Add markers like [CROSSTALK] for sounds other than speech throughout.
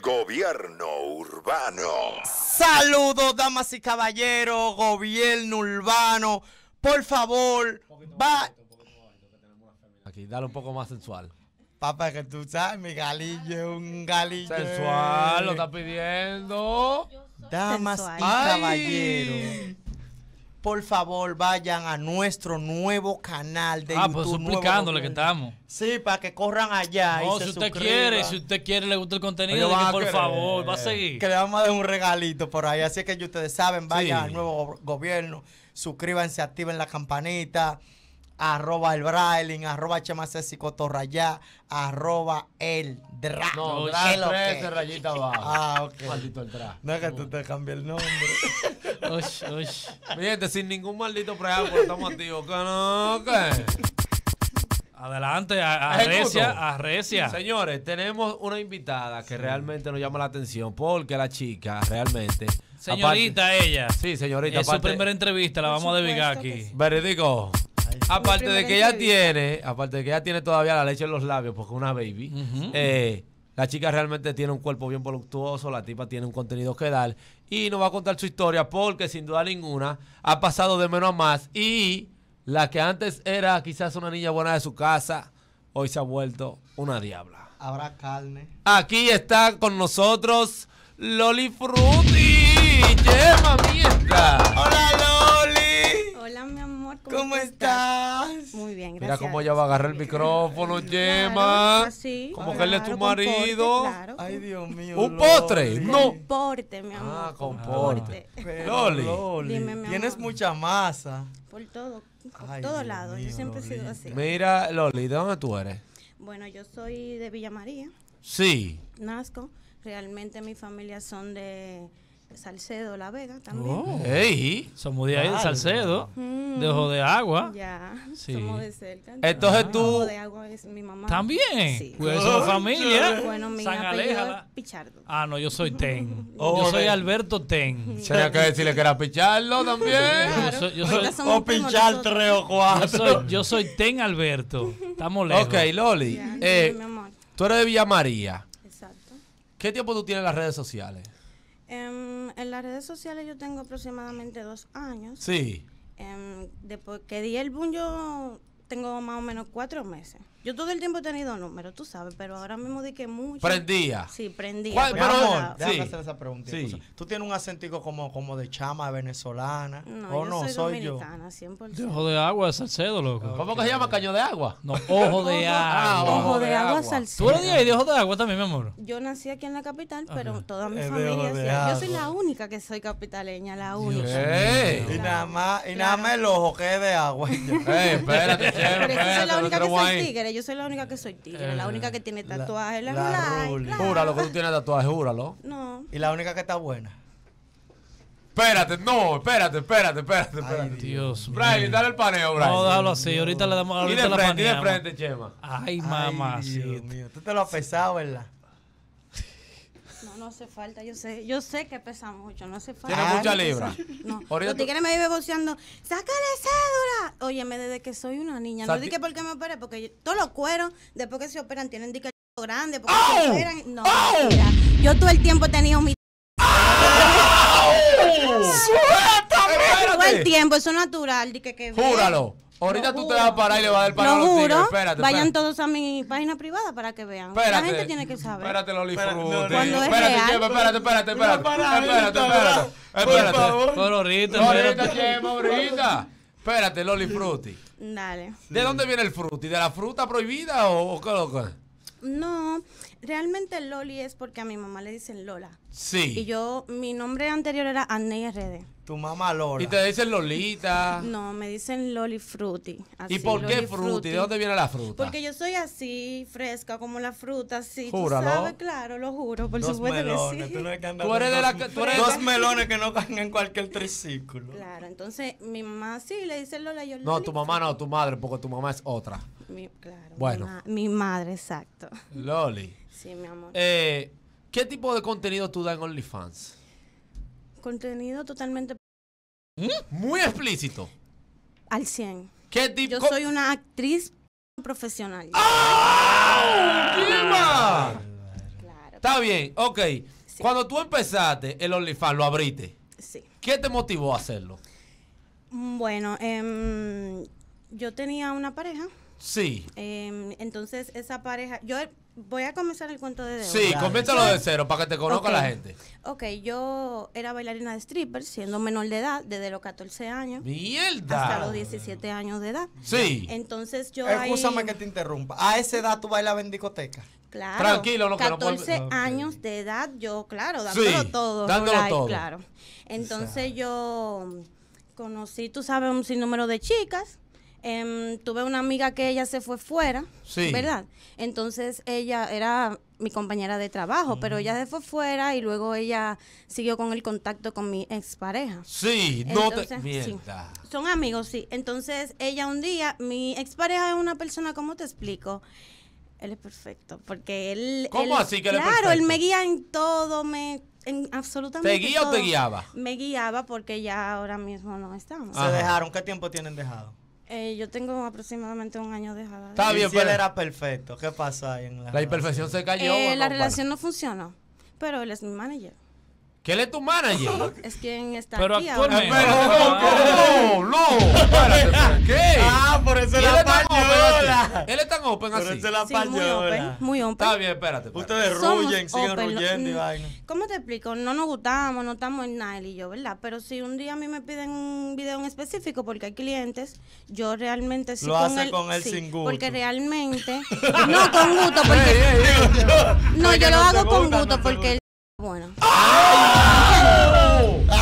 gobierno urbano. Saludos, damas y caballeros, gobierno urbano. Por favor, va. Aquí, dale un poco más sensual. Papá, que tú sabes, mi galillo es un galillo. Sensual, lo está pidiendo. Damas y caballeros por favor vayan a nuestro nuevo canal de YouTube. Ah, pues suplicándole que estamos. Sí, para que corran allá. No, si usted quiere, si usted quiere, le gusta el contenido, por favor, va a eh, seguir. Que le vamos a dar un regalito por ahí. Así que ustedes saben, vayan al nuevo gobierno, suscríbanse, activen la campanita arroba el Brailing, arroba y cotorrayá, arroba el Dra. No, Dra rayita [LAUGHS] ah, abajo. Ah, ok. Maldito el Dra. No es que tú te cambies el nombre. [LAUGHS] ush, ush. te sin ningún maldito preámbulo estamos activos. no, ¿Qué? Adelante, arrecia, arrecia. Señores, tenemos una invitada que realmente nos llama la atención porque la chica realmente... Señorita ella. Sí, señorita. Es su primera entrevista, la vamos a debigar aquí. Veredico aparte de que ella tiene, aparte de que ella tiene todavía la leche en los labios, porque es una baby, eh, la chica realmente tiene un cuerpo bien voluptuoso, la tipa tiene un contenido que dar y nos va a contar su historia porque sin duda ninguna ha pasado de menos a más y la que antes era quizás una niña buena de su casa, hoy se ha vuelto una diabla. Habrá carne. Aquí está con nosotros Loli Frutti. Yema, mierda. ¿Cómo, estás? Muy bien, gracias. Mira cómo ella va a agarrar el micrófono, Gemma. Claro, como que él es tu marido. claro. Ay, Dios mío. ¿Un potre? No. Con porte, mi amor. Ah, con porte. Loli. Tienes mucha masa. Por todo, por todos lados. Yo siempre he sido así. Mira, Loli, ¿de dónde tú eres? Bueno, yo soy de Villa María. Sí. Nazco. Realmente mi familia son de Salcedo, La Vega también. Oh. somos de ahí de Salcedo, de Ojo de Agua. Ya, somos de cerca. Entonces tú. Ojo de Agua es mi mamá. También. Sí. Pues familia. Bueno, mi San apellido Pichardo. Ah, no, yo soy Ten. [LAUGHS] [LAUGHS] yo soy Alberto Ten. Tenía que decirle que era Pichardo también. Yo soy, yo soy o Pichar o 4. Yo soy, Ten Alberto. Estamos lejos. Ok, Loli. Eh, tú eres de Villa María. Exacto. ¿Qué tiempo tú tienes en las redes sociales? Em, en las redes sociales yo tengo aproximadamente dos años. Sí. Em, después que di el boom yo tengo más o menos cuatro meses. Yo todo el tiempo he tenido números, tú sabes, pero ahora mismo di que mucho. ¿Prendía? Sí, prendía. ¿Cuál, pero, amor, déjame sí. hacer esa pregunta. Tú tienes un acentico como, como de chama venezolana. No, ¿O yo no? Soy, soy dominicana, 100%. De ojo de agua, Salcedo, loco. ¿Cómo que se llama caño de agua? No, ojo de agua. ojo, de, agua, ah, Salcedo. ¿Tú eres de ahí, de ojo de agua también, mi amor? Yo nací aquí en la capital, pero toda mi familia. Yo soy la única que soy capitaleña, la única. Y, nada más, y nada más el ojo que es de agua. Ey, espérate, [LAUGHS] espérate. Pero yo soy la única que soy tigre yo soy la única que soy tigre, la eh, única que tiene tatuaje. La, la, la Júralo que tú tienes tatuaje, júralo. No. Y la única que está buena. Espérate, no, espérate, espérate, espérate, espérate. Ay, Dios Braille, dale el paneo, Brian No, déjalo así, ahorita le damos ahorita y de frente, la Y de frente, Chema. Ay, mamá. Dios mío, tú te lo has pesado, ¿verdad? no hace falta, yo sé, yo sé que pesa mucho, no hace falta. Tiene ah, mucha libra. No, los tigres me viven boceando, sácale cédula. Óyeme, desde que soy una niña, no dije por qué me operé, porque todos los cueros, después que se operan, tienen dique grande, porque se operan. No, yo todo el tiempo he tenido mi... [LAUGHS] ¡Suéltame! Todo el tiempo, eso es natural. que, Júralo. Ahorita tú te vas a parar y le vas a dar para los tigres. Espérate. Vayan todos a mi página privada para que vean. Espérate, la gente tiene que saber. Espérate, Loli Espérate, espérate, espérate, espérate, espérate. Espérate, espérate. Espérate. Por favor. ahorita, ahorita. Espérate, Loli Frutti. Dale. ¿De dónde viene el frutti? ¿De la fruta prohibida o, qué loco? No, realmente Loli es porque a mi mamá le dicen Lola. Sí. Y yo, mi nombre anterior era Anney RD. Tu mamá Lola. Y te dicen Lolita. No, me dicen Loli Fruity. ¿Y por qué Fruity? ¿De dónde viene la fruta? Porque yo soy así, fresca, como la fruta, sí. Júralo. ¿Tú sabes? Claro, lo juro, por supuesto que sí. Tú, tú eres de la Dos melones que no caen en cualquier triciclo. Claro, entonces mi mamá sí le dice Lola. y Yo no, tu mamá no, tu madre, porque tu mamá es otra. Mi, claro. Bueno. Mi, mi madre, exacto. Loli. Sí, mi amor. Eh ¿Qué tipo de contenido tú das en OnlyFans? Contenido totalmente... ¿Mm? Muy explícito. Al 100. ¿Qué Yo soy una actriz profesional. ¡Oh! Claro. Está bien, ok. Cuando tú empezaste el OnlyFans, lo abriste. Sí. ¿Qué te motivó a hacerlo? Mm, bueno, em, yo tenía una pareja Sí. Em, entonces, esa pareja. Yo voy a comenzar el cuento de Sí, coméntalo de cero para que te conozca la gente. Ok, yo era bailarina de stripper siendo menor de edad, desde los 14 años. ¡Mierda! Hasta los 17 años de edad. Sí. Entonces yo. Escúchame que te interrumpa. ¿A esa edad tú bailabas en discoteca? Claro. Tranquilo, no 14 años de edad, yo, claro, dándolo todo. Dándolo todo. Claro. Entonces yo conocí, tú sabes, un sinnúmero de chicas Em, tuve una amiga que ella se fue fuera, ¿verdad? Entonces ella era mi compañera de trabajo, pero ella se fue fuera y luego ella siguió con el contacto con mi expareja. Sí, no te... Son amigos, sí. Entonces ella un día, mi expareja es una persona, ¿cómo te explico? Él es perfecto, porque él... ¿Cómo así que Claro, él, él me guía en todo, me en absolutamente. ¿Te guía o te guiaba? Me guiaba porque ya ahora mismo no estamos. ¿Se dejaron? ¿Qué tiempo tienen dejado? Eh, yo tengo aproximadamente un año de Está bien, pero pues. era perfecto. ¿Qué pasa ahí en la La imperfección se cayó. Eh, la relación no funcionó, pero él es mi manager. ¿Qué él es tu manager? [LAUGHS] Es quien está aquí Pero, no, no, no. ¿Qué? Ah, por eso él es tan open así. Sí, muy open, muy open. Está bien, espérate. Ustedes ruyen, siguen ruyendo y vaina. ¿Cómo te explico? No nos gustamos, no estamos en nada y yo, ¿verdad? Pero si un día a mí me piden un video en específico porque hay clientes, yo realmente sí. Lo con hace él, con él sin gusto. Porque realmente. [LAUGHS] no, con gusto. Porque, [LAUGHS] no, yo lo hago con gusto porque él. Bueno. ¡Ay! [LAUGHS]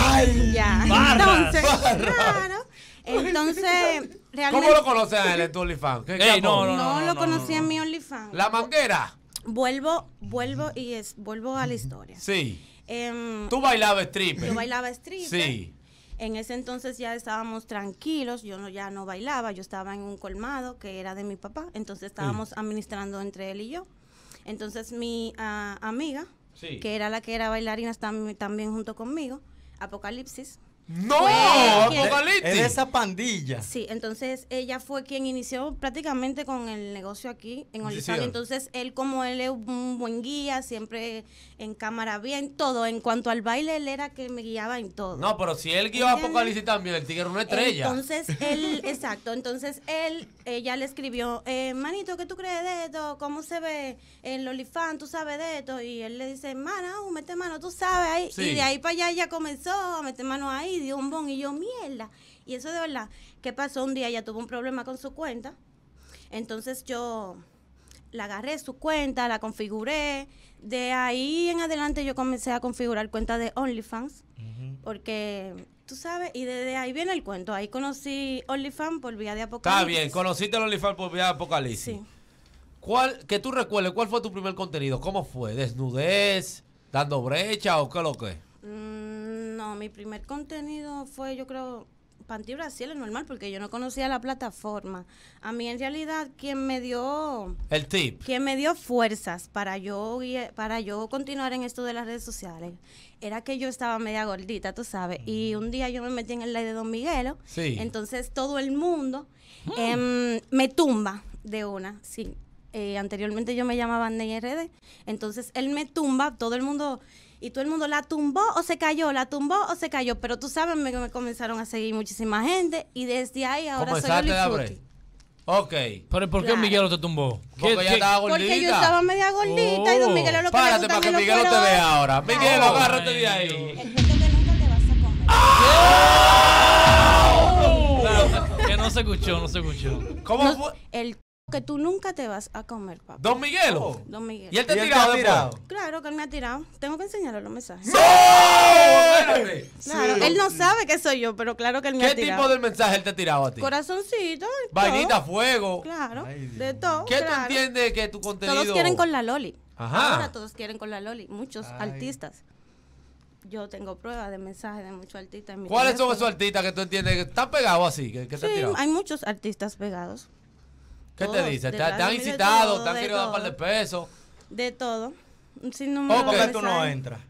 Ya. Entonces, raro entonces, [LAUGHS] realmente. ¿Cómo lo conoces él en tu OnlyFans? no, no, lo conocía en mi OnlyFans. ¿La manguera? Vuelvo, vuelvo y es, vuelvo a la historia. Sí. Em, Tú bailabas stripper. Yo bailaba stripper. Sí. En ese entonces ya estábamos tranquilos, yo ya no bailaba, yo estaba en un colmado que era de mi papá, entonces estábamos administrando entre él y yo. Entonces mi ah, amiga, que era la que era bailarina, también junto conmigo, Apocalipsis, ¡No! Apocalipsis. esa pandilla. Sí, entonces ella fue quien inició prácticamente con el negocio aquí en entonces él, como él es un buen guía, siempre en cámara bien, todo. En cuanto al baile, él era que me guiaba en todo. No, pero si él guió a Apocalipsis también, el tigre una estrella. Entonces él, [LAUGHS] exacto, entonces él ella le escribió, hermanito, eh, manito, ¿qué tú crees de esto? ¿Cómo se ve el OnlyFans? ¿Tú sabes de esto? Y él le dice, mana, mete mano, tú sabes. Ahí. Y de ahí para allá ella comenzó a meter mano ahí, dio un bon y yo, mierda. Y eso de verdad, ¿qué pasó? Un día ella tuvo un problema con su cuenta. Entonces yo la agarré su cuenta, la configuré. De ahí en adelante yo comencé a configurar cuenta de OnlyFans, porque Tú sabes, y desde ahí viene el cuento. Ahí conocí OnlyFans por vía de Apocalipsis. Está bien, conociste el OnlyFans por vía de Apocalipsis. Sí. ¿Cuál, que tú recuerdes, cuál fue tu primer contenido? ¿Cómo fue? ¿Desnudez? ¿Dando brecha o qué lo que? Mm, no, mi primer contenido fue, yo creo, Panty Brasil es normal porque yo no conocía la plataforma. A mí en realidad quien me dio el tip, quien me dio fuerzas para yo para yo continuar en esto de las redes sociales era que yo estaba media gordita, tú sabes, y mm. un día yo me metí en el live de Don Miguelo, sí. entonces todo el mundo mm. em, me tumba de una, sí. Eh, anteriormente yo me llamaba Ney RD, entonces él me tumba, todo el mundo y todo el mundo la tumbó o se cayó, la tumbó o se cayó. Pero tú sabes, me, comenzaron a seguir muchísima gente y desde ahí ahora soy Oli Ok. ¿Pero por qué claro. Miguel te tumbó? Porque estaba Porque yo estaba media gordita y don oh. Miguel lo que Párate para que Miguel te vea ahora. Miguel, agárrate de ahí. El que nunca te vas a comer. ¡Ah! ¡Oh! que no se escuchó, no se escuchó. ¿Cómo fue? El que tú nunca te vas a comer, papá. Don Miguelo. Don ¿Y él te ha tirado, Claro que él me ha tirado. Tengo que enseñarle los mensajes. ¡No! Claro, él no sabe que soy yo, pero claro que él me ha tirado. ¿Qué tipo de mensaje él te ha tirado a ti? Corazoncito. Vainita, fuego. Claro, de todo. ¿Qué tú entiendes que tu contenido... Todos quieren con la Loli. Ajá. Ahora todos quieren con la Loli. Muchos artistas yo tengo pruebas de mensajes de muchos artistas. En mi ¿Cuáles son esos artistas que tú entiendes que están pegados así? Que, sí, hay muchos artistas pegados. ¿Qué te dice? ¿Te, han incitado? ¿Te han querido dar un par de pesos? De todo. sin por qué tú no ¿eh? entras?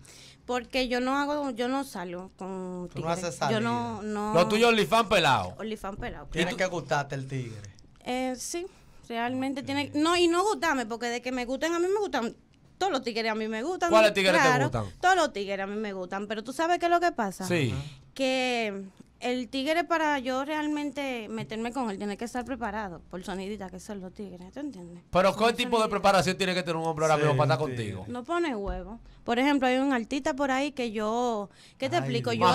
Porque yo no hago, yo no salgo con tigre. Tú no haces salida. Yo no, no. Lo olifán pelado. Olifán pelado. Tienes que gustarte el tigre. Eh, sí, realmente tiene. No, y no gustarme, porque de que me gusten, a mí me gustan. Todos los tigres a mí me gustan. ¿Cuáles tigres te gustan? Todos los tigres a mí me gustan. Pero tú sabes qué es lo que pasa. Sí. Que el tigre para yo realmente meterme con él tiene que estar preparado por sonidita que son los tigres, ¿te entiendes? Pero ¿qué tipo de preparación tiene que tener un hombre ahora mismo para estar contigo? No pone huevo. Por ejemplo, hay un artista por ahí que yo, ¿qué te explico? Yo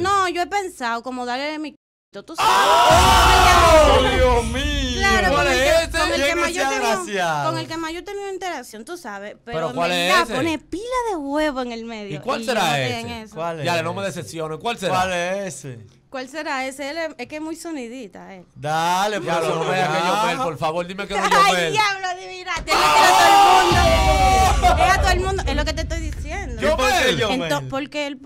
No, yo he pensado como darle mi ¡Oh! ¡Oh Dios mío! ¿Cuál con, el es que, con, el mayor tenía, con el que mayor tengo interacción, tú sabes. Pero, ¿Pero cuál pone pila de huevo en el medio. ¿Y cuál será ese? ¿Cuál ya, no me decepciono. ¿Cuál será? ¿Cuál es ese? ¿Cuál será ese? es, que es muy sonidita, eh. Dale, por favor. no vea que yo ver, por favor, dime que no yo ver. Ay, diablo, adivinaste. ¡Oh! Es a todo el mundo. Eh. Es a todo el mundo. Es lo que te estoy diciendo. Yo mel. Porque él...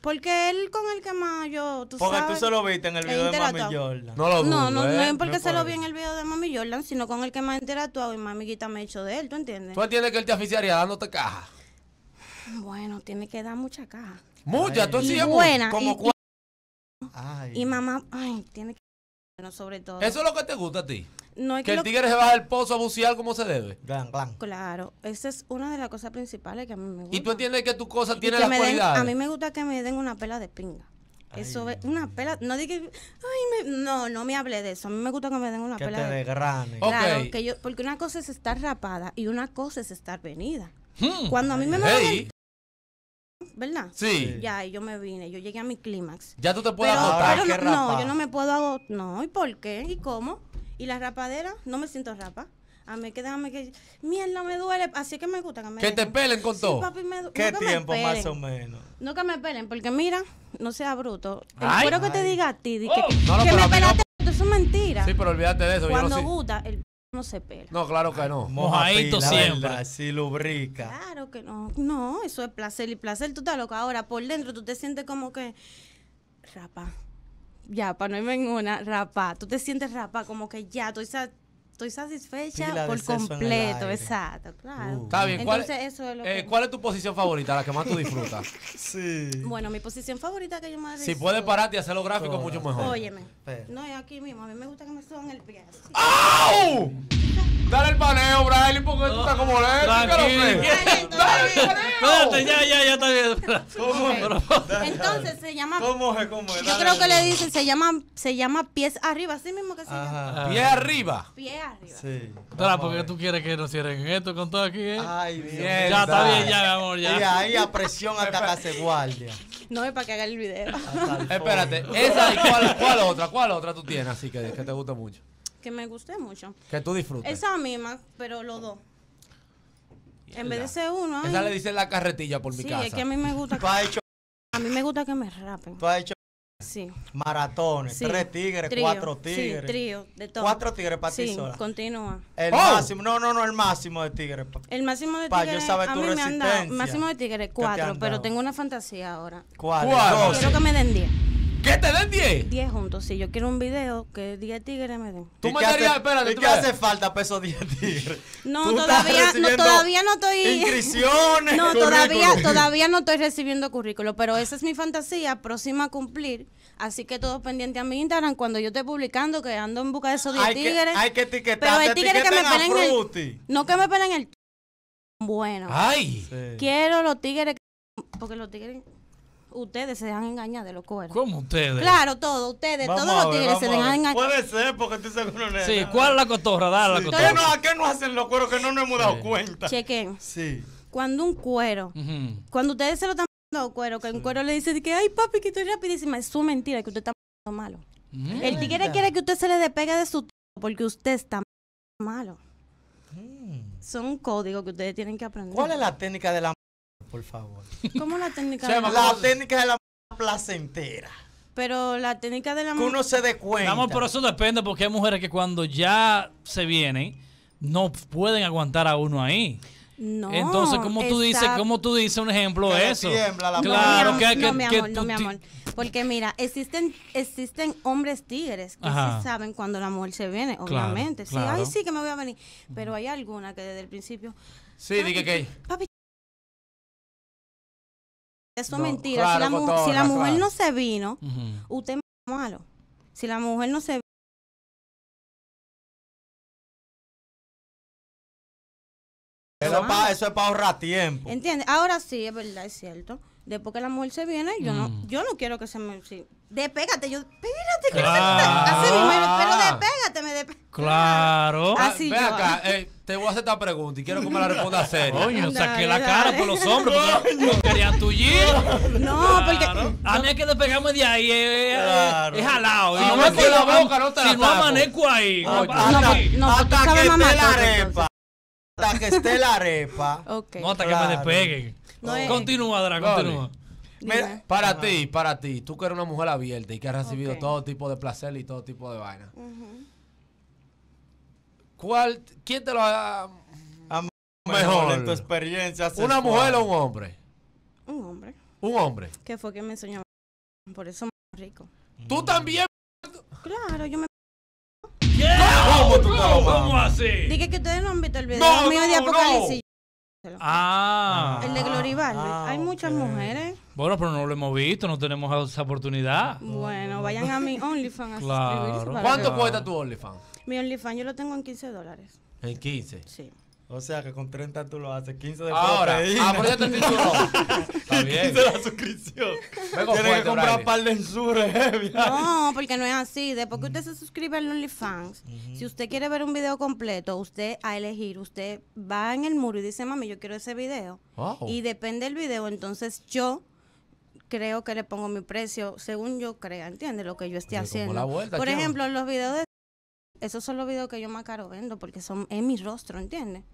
Porque él con el que más yo, tú porque tú se lo viste en el video de Mami Jordan. No lo no, no, no es porque se lo vi en el video de Mami Jordan, sino con el que más interactuado y más amiguita me hecho de él, ¿tú entiendes? ¿Tú entiendes que él te aficiaría dándote caja? Bueno, tiene que dar mucha caja. Mucha, tú sí buena. Como y, ay. y mamá, ay, tiene que... Bueno, sobre todo. ¿Eso es lo que te gusta a ti? que, el tigre se baja del pozo a bucear como se debe. Claro, esa es una de las cosas principales que a mí me gusta. Y tú entiendes que tu cosa tiene la cualidades. a mí me gusta que me den una pela de pinga. Eso una pela. No diga, ay, me, no, no me hable de eso. A mí me gusta que me den una pela. de, pinga Claro, que porque una cosa es estar rapada y una cosa es estar venida. Hmm. Cuando a mí me, hey. ¿Verdad? Sí. Ya, yo me vine, yo llegué a mi clímax. Ya tú te puedes agotar. no, no, yo no me puedo agotar. No, ¿y por qué? ¿Y cómo? Y la rapadera, no me siento rapa. A mí que déjame que. Mierda, me duele. Así que me gusta que me. Que te pelen con todo. ¿Qué tiempo más o menos? No que me pelen, porque mira, no sea bruto. Ay, que te diga a ti. Oh. Que, no, no, que me pelaste, eso es mentira. Sí, pero olvídate de eso. Cuando gusta, el no se pela. No, claro que no. Mojadito siempre. Así lubrica. Claro que no. No, eso es placer y placer. Tú estás loca. Ahora, por dentro, tú te sientes como que. Rapa ya, para no irme en una, rapa. Tú te sientes rapa, como que ya, tú esa estoy satisfecha por completo, exacto, claro. Uh. Está bien, ¿Cuál, Entonces, eso es lo eh, que... ¿cuál es tu posición favorita, la que más tú disfrutas? [LAUGHS] sí. Bueno, mi posición favorita que yo más Si puedes pararte y hacer los gráficos, mucho mejor. Óyeme, no, es aquí mismo, a mí me gusta que me suban el pie. ¡Au! Dale el paneo, Braille, porque tú estás como lento. Dale, Espérate, ya, ya, ya está bien. [LAUGHS] [LAUGHS] Entonces se llama. ¿Cómo ¿Cómo yo creo que le dicen, se llama, se llama pies arriba, así mismo que se llama. Pie arriba. Pie arriba. Sí. porque tú quieres que nos cierren esto con todo aquí, ¿eh? Ay, Bien, ya está bien, ya, mi amor, ya. Y ahí a presión [LAUGHS] hasta que se guardia. No es para que haga el video. Espérate, esa y cuál, otra, cuál otra tú tienes así que, que te gusta mucho. Que me guste mucho. Que tú disfrutes. Esa misma, pero los dos. En vez de ser uno. Esa le dice la carretilla por mi casa. Sí, es que a mí me gusta. que, a mí me gusta que me rapen. hecho Sí. Maratones, tres tigres, cuatro tigres. Sí, trío, de todo. Cuatro tigres para ti sí, sola. continúa. El oh. máximo, no, no, no, el máximo de tigres. El máximo de tigres, yo saber a tu mí me han dado, máximo de tigres, cuatro, pero tengo una fantasía ahora. Cuatro. ¿Cuál? Quiero que me den diez. ¿Qué te den 10? 10 juntos. Si yo quiero un video, que 10 tigres me den. ¿Tú mandarías? Espérate. ¿Y qué hace falta pesos 10 tigres? [LAUGHS] No, todavía no, todavía no estoy. Inscripciones. No, todavía, todavía no estoy recibiendo currículo. Pero esa es mi fantasía próxima a cumplir. Así que todo pendiente a mi Instagram cuando yo esté publicando que ando en busca de esos 10 tigres. hay que etiquetar. Pero hay tigres que me pelen el. No que me pelen el. Bueno. Ay. Quiero los tigres. Porque los tigres ustedes se dejan engañar de los cueros. ¿Cómo ustedes? Claro, todos ustedes, todos los tigres se dejan engañar. Puede ser, porque estoy seguro de Sí, ¿cuál es la cotorra? Dale la cotorra. ¿A qué no hacen los cueros que no nos hemos dado cuenta? Chequen. Sí. Cuando un cuero, cuando ustedes se lo están dando cuero, que un cuero le dice que, ay papi, que estoy rapidísima, es su mentira, que usted está malo. El tigre quiere que usted se le despegue de su porque usted está malo. son mm. Son códigos que ustedes tienen que aprender. ¿Cuál es la técnica de la por favor. ¿Cómo la técnica de la, la técnica de la placentera. Pero la técnica de la Que uno se dé cuenta. Vamos, pero eso depende porque hay mujeres que cuando ya se vienen no pueden aguantar a uno ahí. No, Entonces, como tú dices, como tú dices un ejemplo de eso? claro, que, no, mi amor, no, mi amor. Porque mira, existen existen hombres tigres que sí saben cuando la mujer se viene, obviamente. sí, ay, sí que me voy a venir. Pero hay alguna que desde el principio. Sí, dije que. Papi, eso es mentira. si la, mujer no se vino, usted es malo. Si la mujer no se vino, Eso, eso es para ahorrar tiempo. ¿Entiendes? Ahora sí, es verdad, es cierto después que la mujer se viene, yo no, mm. yo no quiero que se me. Sí. Despégate, yo, espérate, que claro. me, pero despégate, me despégate. Claro. Ah, así acá, eh, te voy a hacer esta pregunta y quiero que me la [LAUGHS] responda serio. Coño, saqué la cara por los hombros. no quería tullir. No, porque. A mí es que despegarme de ahí es, claro. es jalado. Ah, no me con la boca, no te la Si no amanezco ahí. hasta que esté la arepa. Hasta que esté la arepa. No, hasta que me despeguen. Continúa, Dra, continúa. para ti, para ti, tú que eres una mujer abierta y que has recibido todo tipo de placer y todo tipo de vaina. ¿Cuál, quién te lo ha... Mejor. en tu experiencia ¿Una mujer o un hombre? Un hombre. Un hombre. Que fue que me enseñó. Por eso más rico. Tú mm. también... Claro, yo me. ¿Cómo, tú ¿Cómo así? Dije que ustedes no han visto el video No, Ah. El de Glorival. Ah, Hay muchas mujeres. Bueno, pero no lo hemos visto, no tenemos esa oportunidad. Bueno, vayan a mi [LAUGHS] OnlyFans a suscribirse. ¿Cuánto cuesta tu OnlyFans? Mi OnlyFans yo lo tengo en 15 dólares. ¿En 15? Sí. O sea que con 30 tú lo haces, 15 de Ahora, proteína. Ah, el [LAUGHS] Está bien. 15 de la suscripción. que comprar un par de eh, [LAUGHS] No, porque no es así. Después que usted se suscribe al OnlyFans, si usted quiere ver un video completo, usted a elegir, usted va en el muro y dice, mami, yo quiero ese video. Y depende del video, entonces yo creo que le pongo mi precio según yo crea, ¿entiende? Lo que yo esté haciendo. Por ejemplo, los videos de... Esos son los videos que yo más caro vendo porque son en mi rostro, ¿entiendes?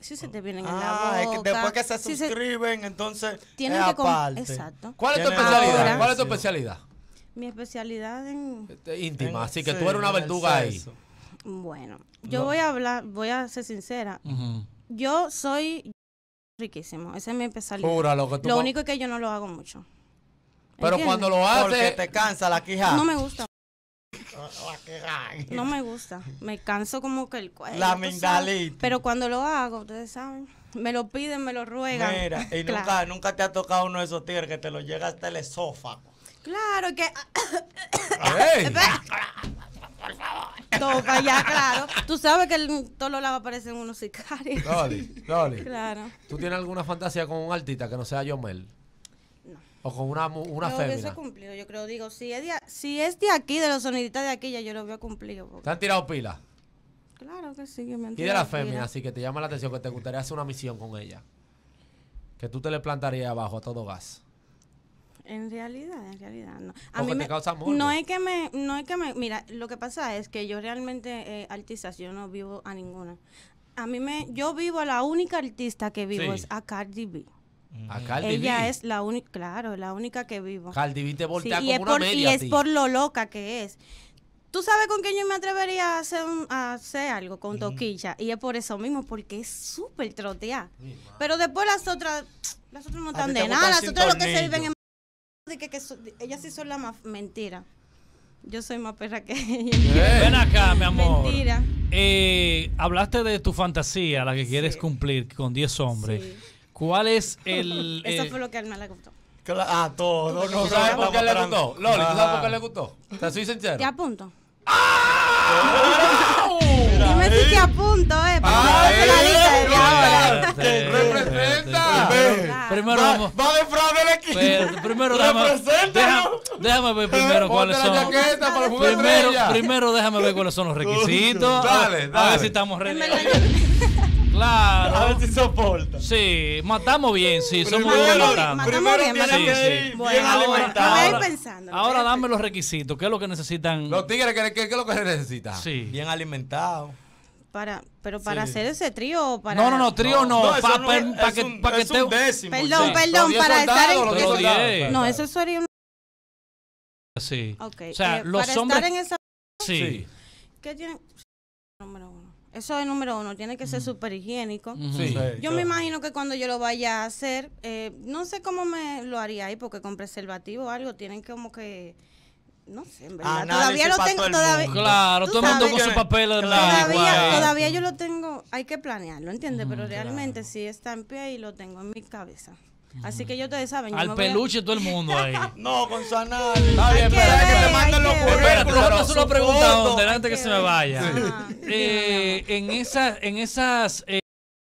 si se te ah, vienen en la boca. que después que se suscriben, entonces tienen que aparte. Exacto. ¿Cuál es tu especialidad? ¿Cuál es tu especialidad? Mi especialidad en este, íntima, así que tú eres una verduga ahí. Bueno, yo voy a hablar, voy a ser sincera. Yo soy riquísimo, esa es mi especialidad. lo, que lo único es que yo no lo hago mucho. Pero cuando lo haces. Porque te cansa la quija. No me gusta. No me gusta. Me canso como que el cuello. La mingalita Pero cuando lo hago, ustedes saben. Me lo piden, me lo ruegan. Mira, y [LAUGHS] nunca, nunca te ha tocado uno de esos tigres que te lo llega hasta el esófago. Claro que. Por [COUGHS] favor. ya, claro. Tú sabes que el los Lava aparecen unos sicarios. Loli, [LAUGHS] Claro. ¿Tú tienes alguna fantasía con un artista que no sea Yomel? O con una, una yo fémina. Yo cumplido, yo creo. Digo, si es de, aquí, de los soniditas de aquí, ya yo lo veo cumplido. ¿Te han tirado pilas? Claro que sí, que me han tirado. Y de la fémina, así que te llama la atención, que te gustaría hacer una misión con ella. Que tú te le plantarías abajo a todo gas. En realidad, en realidad no. A mí no es que me, no es que me, mira, lo que pasa es que yo realmente eh, artistas yo no vivo a ninguna. A mí me, yo vivo a la única artista que vivo es a Cardi B. Mm. Ella es la única, claro, la única que vivo. Cardi te voltea como es una por, Y es por lo loca que es. ¿Tú sabes con quién yo me atrevería a hacer, hacer algo? Con mm. Toquilla. Y es por eso mismo, porque es súper trotea Pero después las otras, las otras no están de nada. Las lo que se viven ellas sí son la más... Mentira. Yo soy más perra que [LAUGHS] eh. ella. Ven acá, mi amor. Mentira. Eh, hablaste de tu fantasía, la que quieres cumplir con 10 hombres. ¿Cuál es el...? [LAUGHS] Eso eh? fue lo que a él le gustó. Ah, todo. No, no, sabes por qué le gustó? Loli, ¿tú sabes por qué le gustó? Te soy sincero. Te apunto. ¡Ah! Dime si te apunto, eh. Ah, la ¡Representa! Primero vamos. Va de fraude el equipo. Primero déjame, ver primero [LAUGHS] cuáles son. primero, primero déjame ver cuáles son los requisitos. Dale, dale. A ver si estamos ready. [LAUGHS] claro. A ver si soporta. Sí, matamos bien, sí, somos buenos matando. Primero bien, sí, sí. Bueno, ahora, pensando, ahora dame los requisitos, ¿qué es lo que necesitan? Los tigres, ¿qué, qué, es lo que necesitan? Sí. Bien alimentados. Para, pero para hacer ese trío para no no no trío no, para que, un, perdón perdón para estar en no eso sería un sí okay. o sea eh, los para hombres... estar en esa sí, sí. ¿Qué tienen número uno eso es número uno, tiene que ser súper higiénico. yo me imagino que cuando yo lo vaya a hacer, eh, no sé cómo me lo haría ahí, porque con preservativo o algo tienen que como que no sé, en verdad. todavía lo tengo. todavía, claro, todo el mundo con su papel todavía, todavía, yo lo tengo. Hay que planearlo, ¿entiendes? Pero realmente sí está en pie y lo tengo en mi cabeza. Así que yo ustedes saben. Al peluche todo el mundo ahí. [LAUGHS] no, con su análisis. Está bien, espera que te manden los Espera, déjame solo pregunta donde antes que se me vaya. Ah, eh, en, esas, en eh, esas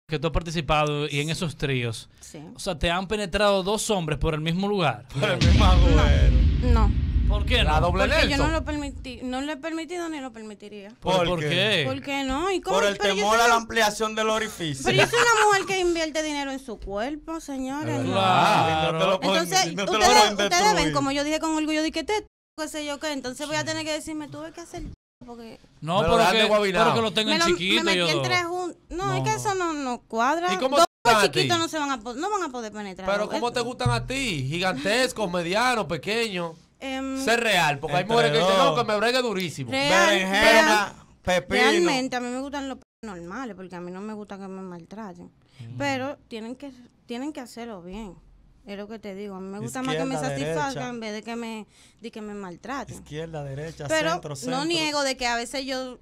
que tú has participado y en esos tríos, o sea, te han penetrado dos hombres por el mismo lugar. Por el mismo agujero. no. ¿Por qué La doble Porque yo no lo permití, no lo he permitido ni lo permitiría. ¿Por, qué? ¿Por qué no? ¿Y cómo? Por el temor a la ampliación del orificio. Pero yo soy una mujer que invierte dinero en su cuerpo, señores. Ah, entonces, ustedes, ustedes ven, como yo dije con orgullo, yo que te qué sé yo qué, entonces voy a tener que decirme, tuve que hacer porque No, Me porque, lo tengo chiquito. yo- No, es que eso no, no cuadra. ¿Y cómo Dos chiquitos no se van a no van a poder penetrar. Pero ¿cómo te gustan a ti? Gigantescos, [LAUGHS] medianos, pequeños. Em, Ser real, porque hay mujeres que dicen, no, que me bregue durísimo. realmente a mí me gustan los normales, porque a mí no me gusta que me maltraten. Mm. Pero tienen que, tienen que hacerlo bien. Es lo que te digo. A mí me gusta más que me satisfagan en vez de que me, de que me maltraten. Izquierda, derecha, Pero centro, No niego de que a veces yo.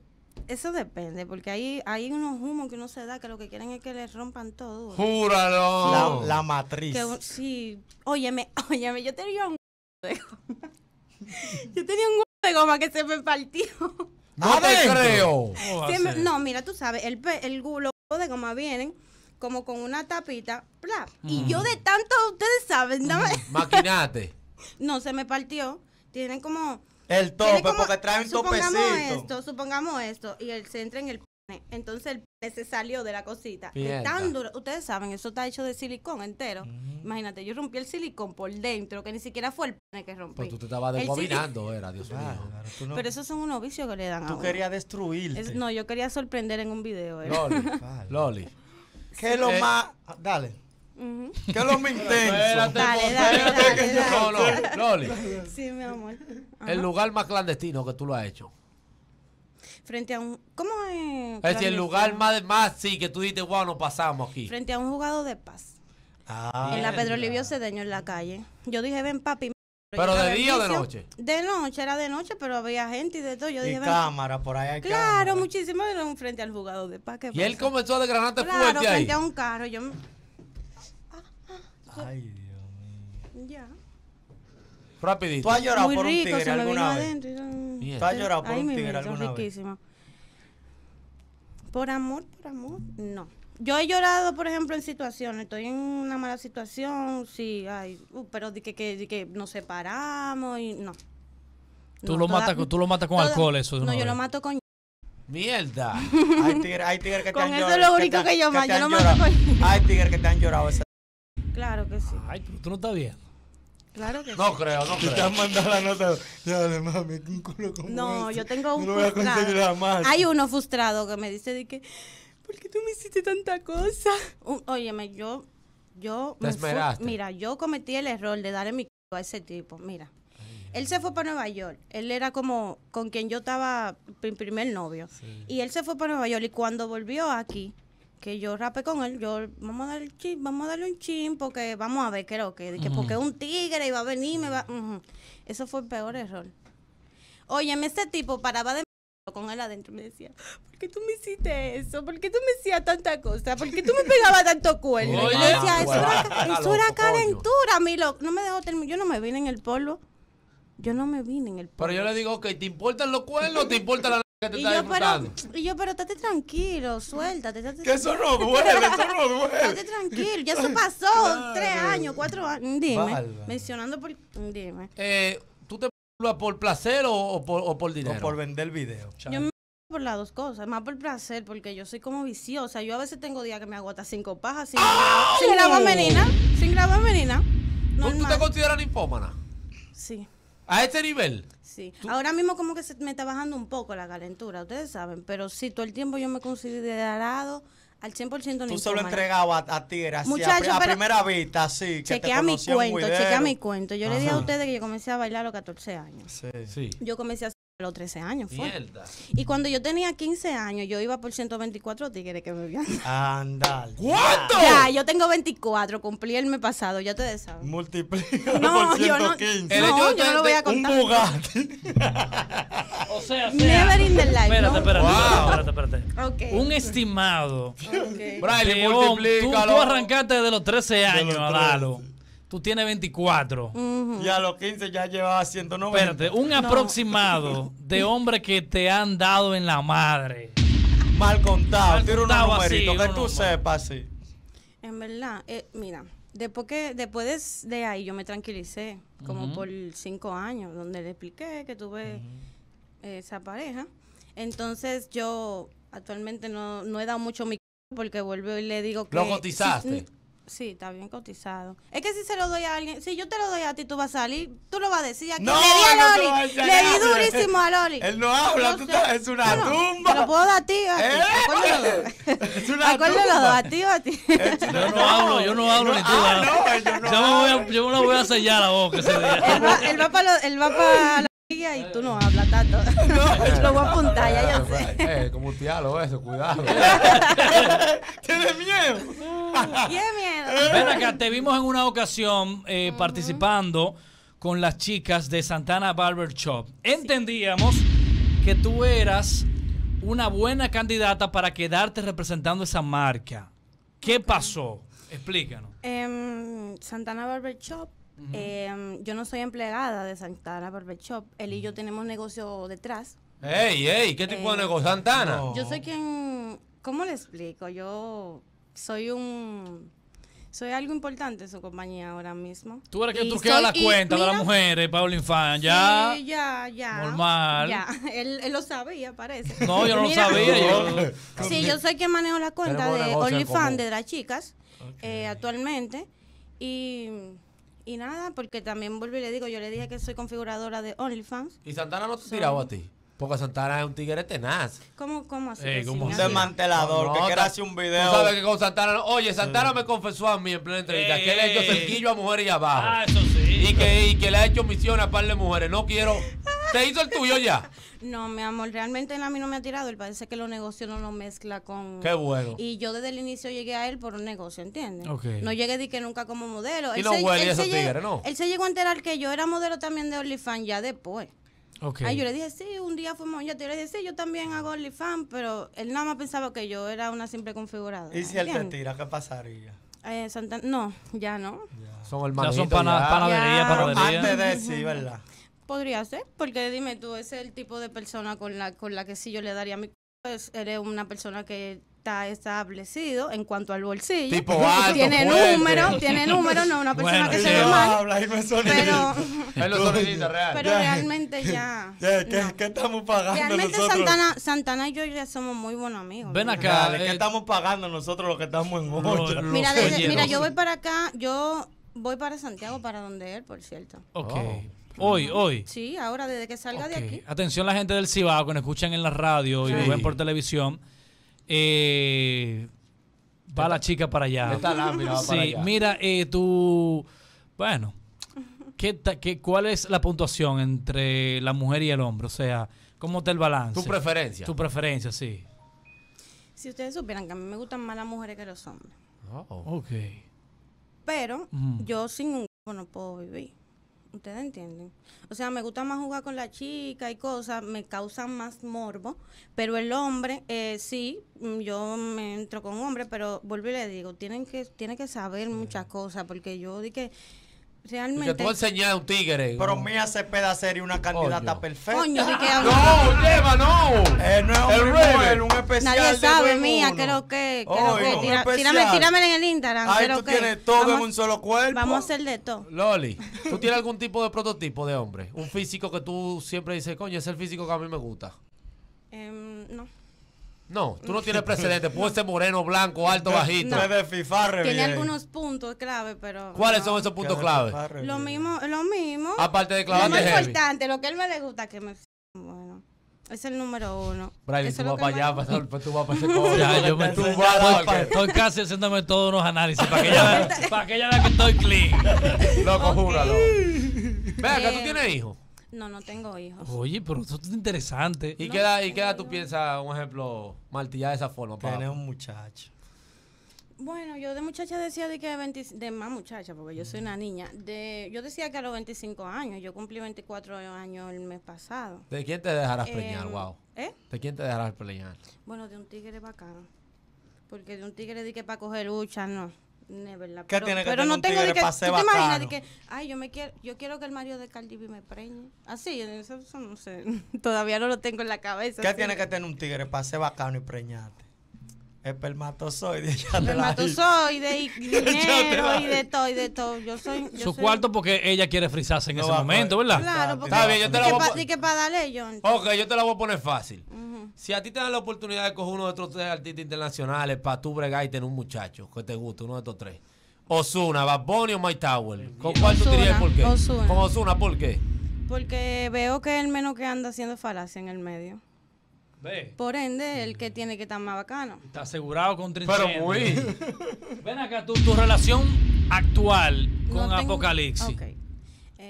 Eso depende, porque hay, hay unos humos que uno se da que lo que quieren es que les rompan todo. ¡Júralo! La, matriz. Que, sí. Óyeme, [LAUGHS] óyeme, yo te un de Yo tenía un huevo de goma que se me partió. No te creo. no, mira, tú sabes, el, los de goma vienen como con una tapita, Y yo mm. de tanto, ustedes saben, ¿no? Mm. Maquinate. [LAUGHS] no se me partió. Tienen como El tope, porque traen supongamos esto, supongamos esto, y el se entra en el entonces el pene se salió de la cosita. tan duro. Ustedes saben, eso está hecho de silicón entero. Imagínate, yo rompí el silicón por dentro, que ni siquiera fue el pene que rompí. Pues tú te estabas desgobinando era, Dios mío. Pero esos son unos vicios que le dan a Tú querías destruir. No, yo quería sorprender en un video. Eh. Loli, [LAUGHS] Loli. ¿Qué eh. ah, lo más...? Dale. ¿Qué lo más intenso? dale, dale, Loli. Sí, mi amor. El lugar más clandestino que tú lo has hecho. Frente a un. ¿Cómo es? Es decir, el lugar más, más sí que tú dices, wow, nos pasamos aquí. Frente a un jugado de paz. Ah, en la Pedro Livio Cedeño, en la calle. Yo dije, ven, papi. ¿Pero de día o de noche? De noche, era de noche, pero había gente y de todo. Yo y dije, cámara, por ahí hay Claro, cámara. muchísimo, eran frente al jugado de paz. ¿Y él comenzó a desgranarte claro, fuerte ahí? frente a un carro. Yo me... ah, Ay, Dios mío. Ya. Rapidito. ¿Tú has llorado por rico, un tigre alguna vez? Adentro, ¿Tú has llorado por un tigre alguna vez? Por amor, por amor, no. Yo he llorado, por ejemplo, en situaciones. Estoy en una mala situación, sí, ay, uh, pero de que, que, nos separamos y no. Tú, lo, matas, con- tú lo matas con alcohol, eso. No, yo lo mato con. Mierda. [LAUGHS] Hay tigres hay tigre que te Con eso es lo único que yo mato, yo Hay tigres que te han llorado. Claro que sí. Ay, tú no estás bien. Claro que no creo, no creo. Te han mandado la nota. Ya, culo como No, yo tengo un no voy a Hay uno frustrado que me dice de que, ¿por qué tú me hiciste tanta cosa? óyeme, yo, yo. Mira, yo cometí el error de darle mi culo a ese tipo. Mira. Él se fue para Nueva York. Él era como con quien yo estaba, primer novio. Y él se fue para Nueva York. Y cuando volvió aquí, que yo rapé con él, yo, vamos a darle un chin, vamos a darle un chin, porque vamos a ver, creo que, que porque un tigre iba a venir, me va... Eso fue el peor error. Óyeme, este tipo paraba de con él adentro me decía, ¿por qué tú me hiciste eso? ¿Por qué tú me hacías tanta cosa? ¿Por qué tú me pegabas tanto cuerno? yo decía, eso era, [LAUGHS] calentura, mi loco. No me dejó yo no me vine en el polvo. Yo no me vine en el polvo. Pero yo le digo, ok, ¿te importan los cuernos o te importa la y, yo, pero, y yo, pero estate tranquilo, suéltate. Tate, que eso no duele, eso no [LAUGHS] duele. Estate tranquilo, ya eso pasó. Tres años, cuatro años. Mm, dime. Mencionando por. Mm, dime. Eh, ¿Tú te por placer o, por, dinero? por vender video. Yo me por las dos cosas, más por placer, porque yo soy como viciosa. Yo a veces tengo días que me agota cinco pajas sin, sin grabar menina. Sin grabar menina. ¿Tú te consideras ninfómana? Sí. ¿A este nivel? Sí. Ahora mismo como que se me está bajando un poco la calentura, ustedes saben, pero sí, todo el tiempo yo me considerado al 100% no Tú solo lo a, ti, así, a, primera vista, sí. chequea mi cuento, chequea mi cuento. Yo le dije a ustedes que yo comencé a bailar a los 14 años. Sí. sí. Yo comencé los 13 años fue. Y cuando yo tenía 15 años, yo iba por 124 tigres que me Andal. ¿Cuánto? Ya, yo tengo 24, cumplí el mes pasado, ya te sabes. Multiplica no, por 115. Yo no, yo no lo voy a contar. Un Bugatti. o sea, Never in the Espérate, espérate, espérate, espérate, Okay. Un estimado. Okay. Tú, arrancaste de los 13 años, tú tienes 24. Y a los 15 ya llevaba 190. Espérate, un aproximado de [LAUGHS] hombres que te han dado en la madre. Mal contado, tira un numeritos, que tú sepas, sí. En verdad, eh, mira, después que después de, ahí yo me tranquilicé, como por cinco años, donde le expliqué que tuve esa pareja. Entonces yo actualmente no, he dado mucho mi porque vuelvo y le digo que... ¿Lo cotizaste? Sí, está bien cotizado. Es que si se lo doy a alguien, si yo te lo doy a ti, tú vas a salir, tú lo vas a decir aquí. le di a Loli, le di durísimo a Loli. Él no habla, tú estás, es una tumba. Te lo puedo dar a ti, a ti. ¿Eh? [LAUGHS] Es una Acuérdalo tumba. Acuérdelo, a ti o a ti. [LAUGHS] Yo no hablo, yo no hablo ni tú. no, yo, no yo, me voy a, yo me lo voy a sellar a vos que se Él va, para, él va para y tú no hablas tanto. [LAUGHS] Eh, lo voy a apuntar, ya eh, eh, como un diálogo eso, cuidado. [LAUGHS] Tienes miedo. ¿Qué miedo. Ven acá, te vimos en una ocasión eh, participando con las chicas de Santana Barber Shop. Entendíamos que tú eras una buena candidata para quedarte representando esa marca. ¿Qué pasó? Explícanos. Em, Santana Barber Shop Em, yo no soy empleada de Santana Barber Shop. Él y yo tenemos negocio detrás. ¡Ey, ey! ¿Qué tipo de eh, negocio, Santana? Yo soy quien. ¿Cómo le explico? Yo soy un. Soy algo importante en su compañía ahora mismo. Tú eres quien tú la cuenta de las mujeres, Pablo Infant, ya. Sí, ya, ya. Normal. [LAUGHS] él, lo sabía, parece. No, yo no lo sabía. [LAUGHS] sí, yo soy quien manejo la cuenta de fan de las chicas eh, actualmente. Y y nada, porque también vuelvo y le digo, yo le dije que soy configuradora de OnlyFans. ¿Y Santana no te tiraba a ti? Porque Santana es un tigre tenaz. ¿Cómo, cómo así? un desmantelador que quiere hacer un video. sabes que con Santana. Oye, Santana me confesó a mí en plena entrevista que le ha hecho cerquillo a mujeres y abajo. Ah, eso sí. Y que, que le ha hecho misión a par de mujeres. No quiero. ¿Te hizo el tuyo ya? [LAUGHS] No, mi amor, realmente a mí no me ha tirado. Él parece que los negocios no lo mezcla con. Qué bueno. Y yo desde el inicio llegué a él por un negocio, ¿entiendes? No llegué de que nunca como modelo. Y él no huele esos tigres, ¿no? Él se llegó a enterar que yo era modelo también de OnlyFans ya después. Ay, yo le dije, sí, un día fuimos yo Yo le dije, sí, yo también hago OnlyFans, pero él nada más pensaba que yo era una simple configurada. ¿Y si él te tira, qué pasaría? Eh, no, ya no. Son hermanos. Ya son panadería, panadería. Antes de sí, ¿verdad? Podría ser, porque dime tú, ese es el tipo de persona con la, con la que sí yo le daría mi pues eres una persona que está establecido en cuanto al bolsillo. Tipo [LAUGHS] alto, tiene números número, tiene número, no una persona que se ve mal. pero, pero, real. pero realmente ya. ¿qué, ¿qué, estamos pagando realmente Santana, Santana y yo ya somos muy buenos amigos. Ven acá. ¿Qué eh, estamos pagando nosotros los que estamos en ocho? mira, desde, mira, yo voy para acá, yo voy para Santiago, para donde él, por cierto. Ok. Oh. Hoy, hoy. Sí, ahora desde que salga de aquí. Atención la gente del Cibao que nos escuchan en la radio y lo ven por televisión. Eh, va la chica para allá. sí, mira, eh, tú, bueno, ¿qué, qué, ¿cuál es la puntuación entre la mujer y el hombre? O sea, ¿cómo está el balance? Tu preferencia. Tu preferencia, sí. Si ustedes supieran que a mí me gustan más las mujeres que los hombres. Oh, ok. Pero yo sin un no puedo vivir. Ustedes entienden. O sea, me gusta más jugar con la chica y cosas, me causan más morbo, pero el hombre, eh, sí, mm, yo me entro con hombre, pero vuelvo y le digo, tienen que, tienen que saber muchas cosas, porque yo dije que Realmente. Yo te puedo a un tigre. Pero Mía Cepeda Y una candidata perfecta. Coño, no, lleva, no. Eh, no es el un, es un especial. Nadie sabe, Mía, creo que. Creo lo, que tira, tírame, tírame, en el Instagram. Ahí tú tienes todo en un solo cuerpo. Vamos a hacer de todo. Loli, ¿tú tienes algún tipo de prototipo de hombre? Un físico que tú siempre dices, coño, es el físico que a mí me gusta. Eh, no. No, tú no tienes [LAUGHS] precedente. Puede ser moreno, blanco, alto, bajito. Tiene algunos puntos clave, pero. ¿Cuáles son esos puntos clave? Lo mismo, lo mismo. Aparte de Lo más importante, lo que a él me le gusta que me. Bueno. Es el número uno. Brian, tú vas para allá, para, pues, pues, tú vas para ese [LAUGHS] yo me estoy, pues. estoy casi haciéndome todos unos análisis para que ella [LAUGHS] vea que estoy clean. Loco, júralo. Vea, que tú tienes hijos. No, no tengo hijos. Oye, pero eso es interesante. ¿Y qué edad, y tú piensas, un ejemplo, martillar de esa forma? Tener un muchacho. Bueno, yo de muchacha decía de que de más muchacha, porque yo soy una mm. niña. De, yo decía que a los 25 años, yo cumplí 24 años el mes pasado. ¿De quién te dejarás eh, preñar, wow? ¿Eh? ¿De quién te dejarás preñar? Bueno, de un tigre bacano. Porque de un tigre di que para coger lucha, no. ¿Qué pero, tiene que pero no tengo de que, ¿tú te imaginas de que, ay, yo me quiero, yo quiero que el Mario de Cardi B me preñe. Así, eso, no sé, [LAUGHS] todavía no lo tengo en la cabeza. ¿Qué tiene que tener un tigre para ser bacano y preñarte? espermatozoide. [LAUGHS] Espermatozoide y [LAUGHS] dinero y de todo, y de todo. Yo soy. Su cuarto porque ella quiere frisarse en ese momento, ¿verdad? Claro, porque. Está bien, yo te voy a poner. que para darle yo. Ok, yo te la voy a poner fácil. Si a ti te dan la oportunidad de coger uno de estos tres artistas internacionales para tú bregar y tener un muchacho que te guste, uno de estos tres. Osuna, Bad Bunny o My Tower. ¿Con cuál tú dirías por qué? Con Ozuna ¿por qué? Porque veo que es el menos que anda haciendo falacia en el medio. Por ende, el que tiene que estar más bacano. Está asegurado con trinchera. Pero muy. Ven acá, tu, relación actual con Apocalipsis.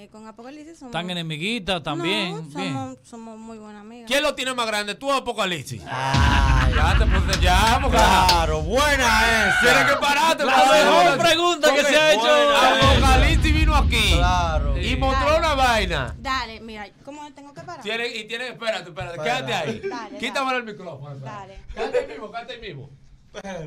Eh, con Apocalipsis somos... Tan enemiguitas también. No, somos, muy buenas amigas. ¿Quién lo tiene más grande, tú o Apocalipsis? Ay, ya te puse ya, Claro, buena esa. Tienes que pararte. La mejor pregunta que se ha hecho. Apocalipsis vino aquí. Claro. Y mostró una vaina. Dale, mira, ¿cómo tengo que parar? y tiene, espérate, espérate, quédate ahí. Dale, Quítame el micrófono. Dale. Cállate ahí mismo, quédate ahí mismo.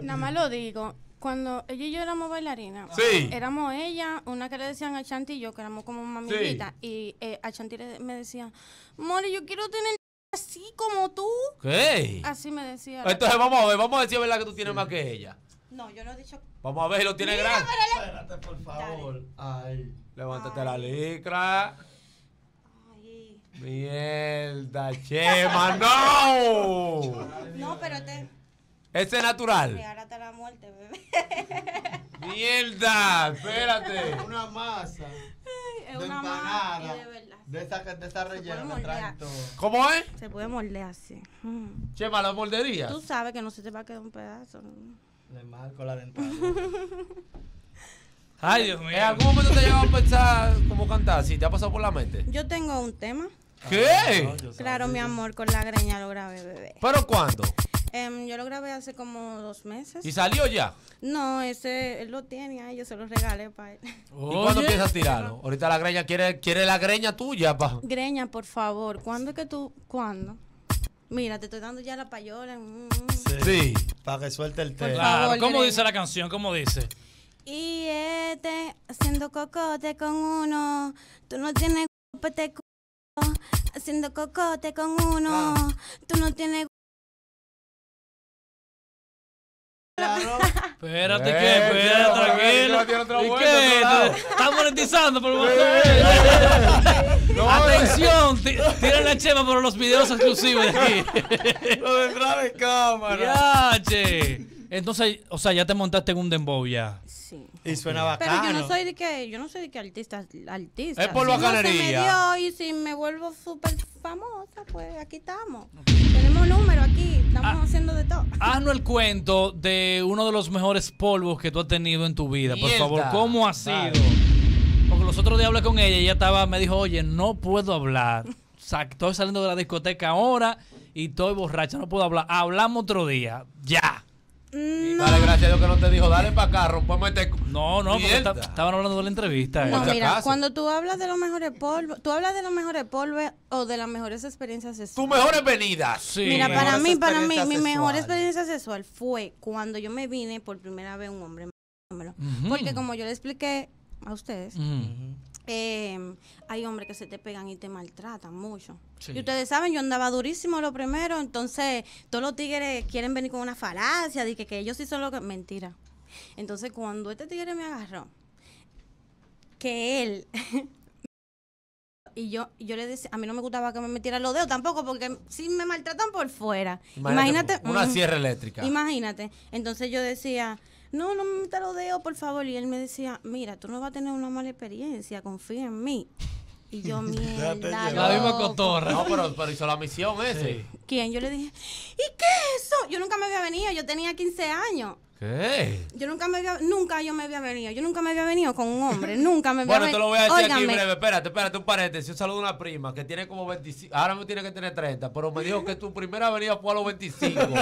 Nada más lo digo cuando ella y yo éramos bailarinas, éramos ella, una que le decían a Chanti y yo, que éramos como mamillitas, y eh, a Chanti me decía, More, yo quiero tener así como tú. ¿Qué? Así me decía. Entonces vamos a ver, vamos a decir, ¿verdad que tú tienes más que ella? No, yo no he dicho. Vamos a ver si lo tiene grande. Le... Espérate, por favor. Ay. Levántate la licra. Ay. Mierda, Chema, no. No, pero te. Ese es natural. la muerte, bebé. [LAUGHS] Mierda, espérate. Una masa. es una masa. De esa, de está rellena ¿Cómo es? Se puede moldear así. Mm. Chema, ¿la moldería? Tú sabes que no se te va a quedar un pedazo. Le marco la dentada. [LAUGHS] Ay, Dios mío. ¿En algún momento te ha a pensar cómo cantar? ¿Si te ha pasado por la mente? Yo tengo un tema. ¿Qué? Ah, claro, mi amor, con la greña lo grabé, bebé. ¿Pero cuándo? Em, yo lo grabé hace como dos meses. ¿Y salió ya? No, ese él lo tiene ahí, yo se lo regalé para él. ¿Y cuándo empiezas a tirarlo? Ahorita la greña quiere, quiere la greña tuya. Pa. Greña, por favor, ¿cuándo es que tú, cuándo? Mira, te estoy dando ya la payola. Mm, mm. Sí. Para que suelte el tema. ¿cómo dice la canción? ¿Cómo dice? Y este, haciendo cocote con uno, tú no tienes haciendo cocote con uno. Ah. Tú no tienes Espérate, eh, que eh, espérate, eh, tranquilo. ¿Y qué? ¿Estás monetizando por no, Atención, tiran la chema por los videos exclusivos de aquí. Lo de entrar en cámara. Ya, che. Entonces, o sea, ya te montaste en un dembow ya. Sí. Y suena bacano. Pero yo no soy de que, yo no soy de que artista, artista. Es por bacanería. Si se me dio y si me vuelvo súper famosa, pues aquí estamos. Tenemos número aquí, estamos ah. haciendo de todo. Haznos el cuento de uno de los mejores polvos que tú has tenido en tu vida, por favor. ¿Cómo ha sido? Porque los otros días hablé con ella y ella estaba, me dijo, oye, no puedo hablar. estoy saliendo de la discoteca ahora y estoy borracha, no puedo hablar. Hablamos otro día. Ya. Mm, no. Dale, gracias a Dios que no te dijo, dale para acá, rompamos este. No, no, porque estaban hablando de la entrevista. No, mira, cuando tú hablas de los mejores polvos, tú hablas de los mejores polvo o de las mejores experiencias sexuales. Tus mejores venidas. Sí. Mira, para mí, para mí, mi mejor experiencia sexual fue cuando yo me vine por primera vez un hombre. Porque como yo le expliqué a ustedes, Em, hay hombres que se te pegan y te maltratan mucho. Y ustedes saben, yo andaba durísimo lo primero, entonces todos los tigres quieren venir con una falacia, de que, que ellos sí son lo que... Mentira. Entonces cuando este tigre me agarró, que él... [LAUGHS] y yo, yo le decía, a mí no me gustaba que me metieran los dedos tampoco, porque sí me maltratan por fuera. Imagínate. una mm, sierra eléctrica. Imagínate. Entonces yo decía, no, no me tarodeo, por favor. Y él me decía, mira, tú no vas a tener una mala experiencia, confía en mí. Y yo, [LAUGHS] mierda. la misma cotorra. No, pero, pero, hizo la misión ese. ¿Quién? Yo le dije, ¿y qué es eso? Yo nunca me había venido, yo tenía 15 años. ¿Qué? Yo nunca me había, nunca yo me había venido, yo nunca me había venido con un hombre, nunca me había Bueno, te lo voy a decir aquí breve, espérate, espérate, un paréntesis, yo saludo a una prima que tiene como 25, ahora me tiene que tener 30, pero me dijo que tu primera venida fue a los 25. [LAUGHS]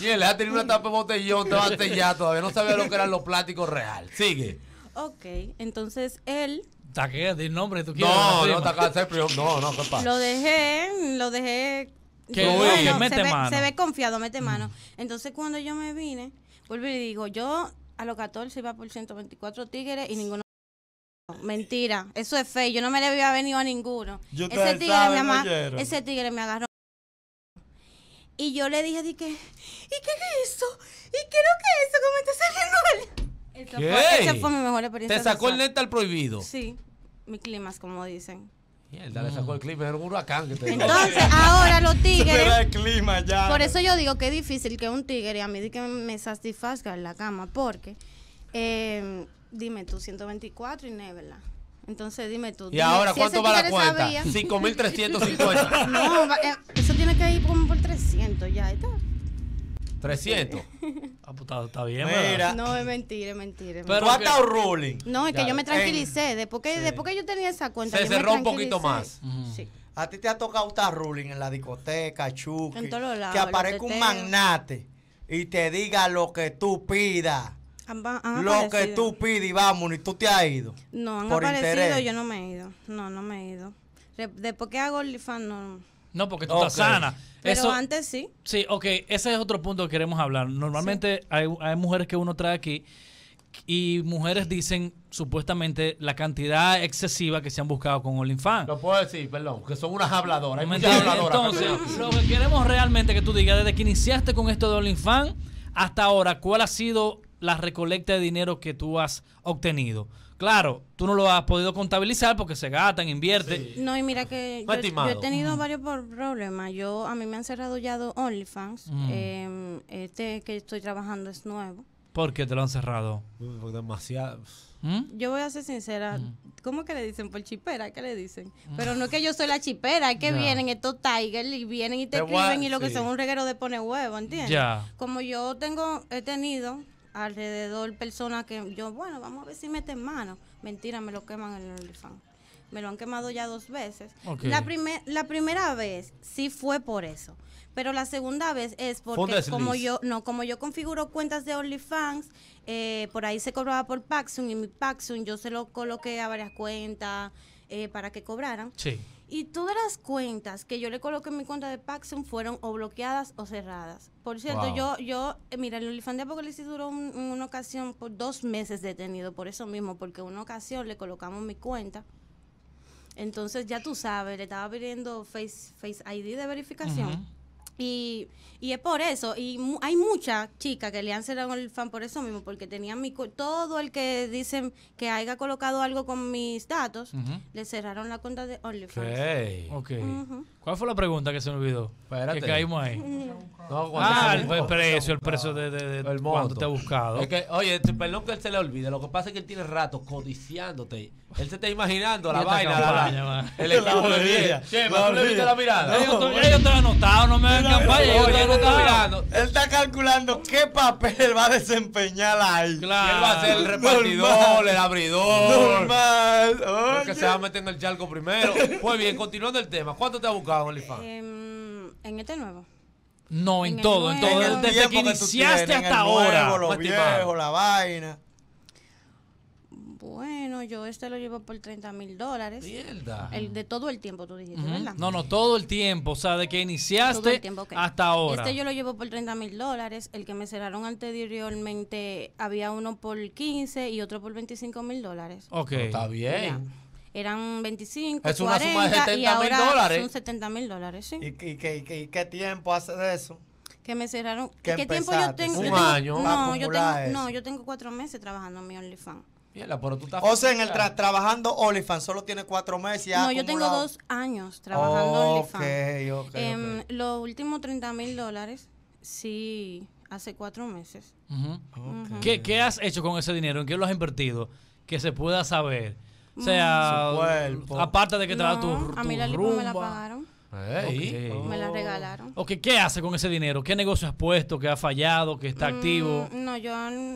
y él ha tenido una tapa de botellón, te va a sellar, todavía no sabía lo que eran los plásticos real. Sigue. Ok, entonces él ¿Te ¿De nombre, tú No, no, no, no, ¿qué pasa? lo dejé, lo dejé se, Ve, confiado, mete mm. mano. Entonces, cuando yo me vine, vuelvo y digo, yo a los 14 iba por 124 tigres y ninguno. Mentira, eso es fe Yo no me le había venido a ninguno. ese tigre, me agarró, ese tigre me agarró. Y yo le dije, ¿y qué es eso? ¿Y qué es eso? ¿Cómo está saliendo Esa fue mi mejor experiencia. ¿Te sacó el neta al prohibido? Sí, mi clima, como dicen. Mierda, le sacó el mm. clima, era un huracán que te Entonces, ahora los [LAUGHS] tigres. Por eso yo digo que es difícil que un tigre a mí que me satisfazca en la cama, porque. Em, dime tú, 124 y Nevela. Entonces dime tú. ¿Y ahora cuánto va la cuenta? 5.350. [LAUGHS] no, eh, eso tiene que ir por, por 300 ya. Está. 300. [LAUGHS] Ah, pues, está, bien, No, es mentira, es mentira. Pero tú estado ruling No, es que yo me tranquilicé. Después que, después que yo tenía esa cuenta, Se me cerró un poquito más. Sí. A ti te ha tocado estar ruling en la discoteca, Chucky. En todos lados, Que aparezca un magnate y te diga lo que tú pidas. Lo que tú pides y vámonos y tú te has ido. No, han aparecido, yo no me he ido. No, no me he ido. ¿De Después que hago el no, no, porque tú estás sana. Pero Eso, antes sí. Sí, ok, ese es otro punto que queremos hablar. Normalmente hay, mujeres que uno trae aquí y mujeres dicen supuestamente la cantidad excesiva que se han buscado con OnlyFans. Lo puedo decir, perdón, que son unas habladoras. Hay muchas habladoras entonces, lo que queremos realmente que tú digas, desde que iniciaste con esto de OnlyFans hasta ahora, ¿cuál ha sido la recolecta de dinero que tú has obtenido? Claro, tú no lo has podido contabilizar porque se gastan, invierten. No, y mira que yo, he tenido mm. varios problemas. Yo A mí me han cerrado ya dos OnlyFans. Mm. Em, este que estoy trabajando es nuevo. ¿Por qué te lo han cerrado? Demasiado. ¿Mm? Yo voy a ser sincera. ¿Cómo que le dicen? Por chipera, ¿qué le dicen? Pero no es que yo soy la chipera, es que vienen estos tigers y vienen y te escriben y lo que son un reguero de pone huevo, ¿entiendes? Como yo tengo, he tenido alrededor personas que yo, bueno, vamos a ver si meten mano. Mentira, me lo queman en el OnlyFans. Me lo han quemado ya dos veces. La, la primera vez sí fue por eso. Pero la segunda vez es porque como yo, no, como yo configuro cuentas de OnlyFans, eh, por ahí se cobraba por Paxson y mi Paxson yo se lo coloqué a varias cuentas eh, para que cobraran. Sí. Y todas las cuentas que yo le coloqué en mi cuenta de Paxson fueron o bloqueadas o cerradas. Por cierto, yo, yo, eh, mira, el olifante de Apocalipsis duró en una ocasión por dos meses detenido, por eso mismo, porque en una ocasión le colocamos mi cuenta. Entonces, ya tú sabes, le estaba pidiendo Face, face ID de verificación. Y, y es por eso, y hay muchas chicas que le han cerrado el fan por eso mismo, porque tenían mi todo el que dicen que haya colocado algo con mis datos, le cerraron la cuenta de OnlyFans. Ok. okay. ¿Cuál fue la pregunta que se me olvidó? Espérate. Que caímos ahí. No, ah, el, precio, el precio de, de, de cuánto te ha buscado. oye, perdón que él se le olvide. Lo que pasa es que él tiene rato codiciándote. Él se está imaginando la vaina. la, vaina el equipo [LAUGHS] de ella. la mirada? Ellos, te ellos han notado, no me hagan campaña. Ellos Él está calculando qué papel va a desempeñar ahí. Claro. Él va a ser el repartidor, el abridor. Normal. se va a meter en el charco primero. Pues bien, continuando el tema. ¿Cuánto te ha buscado? Em, en este nuevo. No, en, todo, desde que iniciaste hasta ahora. la vaina. Bueno, yo este lo llevo por 30 mil dólares. El de todo el tiempo, tú dijiste, ¿verdad? No, no, todo el tiempo. O sea, de que iniciaste hasta ahora. Este yo lo llevo por 30 mil dólares. El que me cerraron anteriormente había uno por 15 y otro por 25 mil dólares. Ok. está bien eran 25, es 40, una suma de y ahora dólares. son 70 mil dólares, sí. ¿Y, qué, tiempo hace de eso? Que me cerraron. ¿Qué, tiempo yo tengo? Un año. No yo tengo, cuatro meses trabajando en mi OnlyFans. Mierda, pero tú estás o sea, en el trabajando OnlyFans solo tiene cuatro meses. Y no, yo tengo dos años trabajando OnlyFans. Okay, okay, eh, Los últimos 30 mil dólares, sí, hace cuatro meses. ¿Qué, ¿Qué has hecho con ese dinero? ¿En qué lo has invertido? Que se pueda saber. O sea, aparte de que te da tu, A mí la lipo me la pagaron. Me la regalaron. Ok, ¿qué hace con ese dinero? ¿Qué negocio has puesto que ha fallado, que está mm, activo? No, yo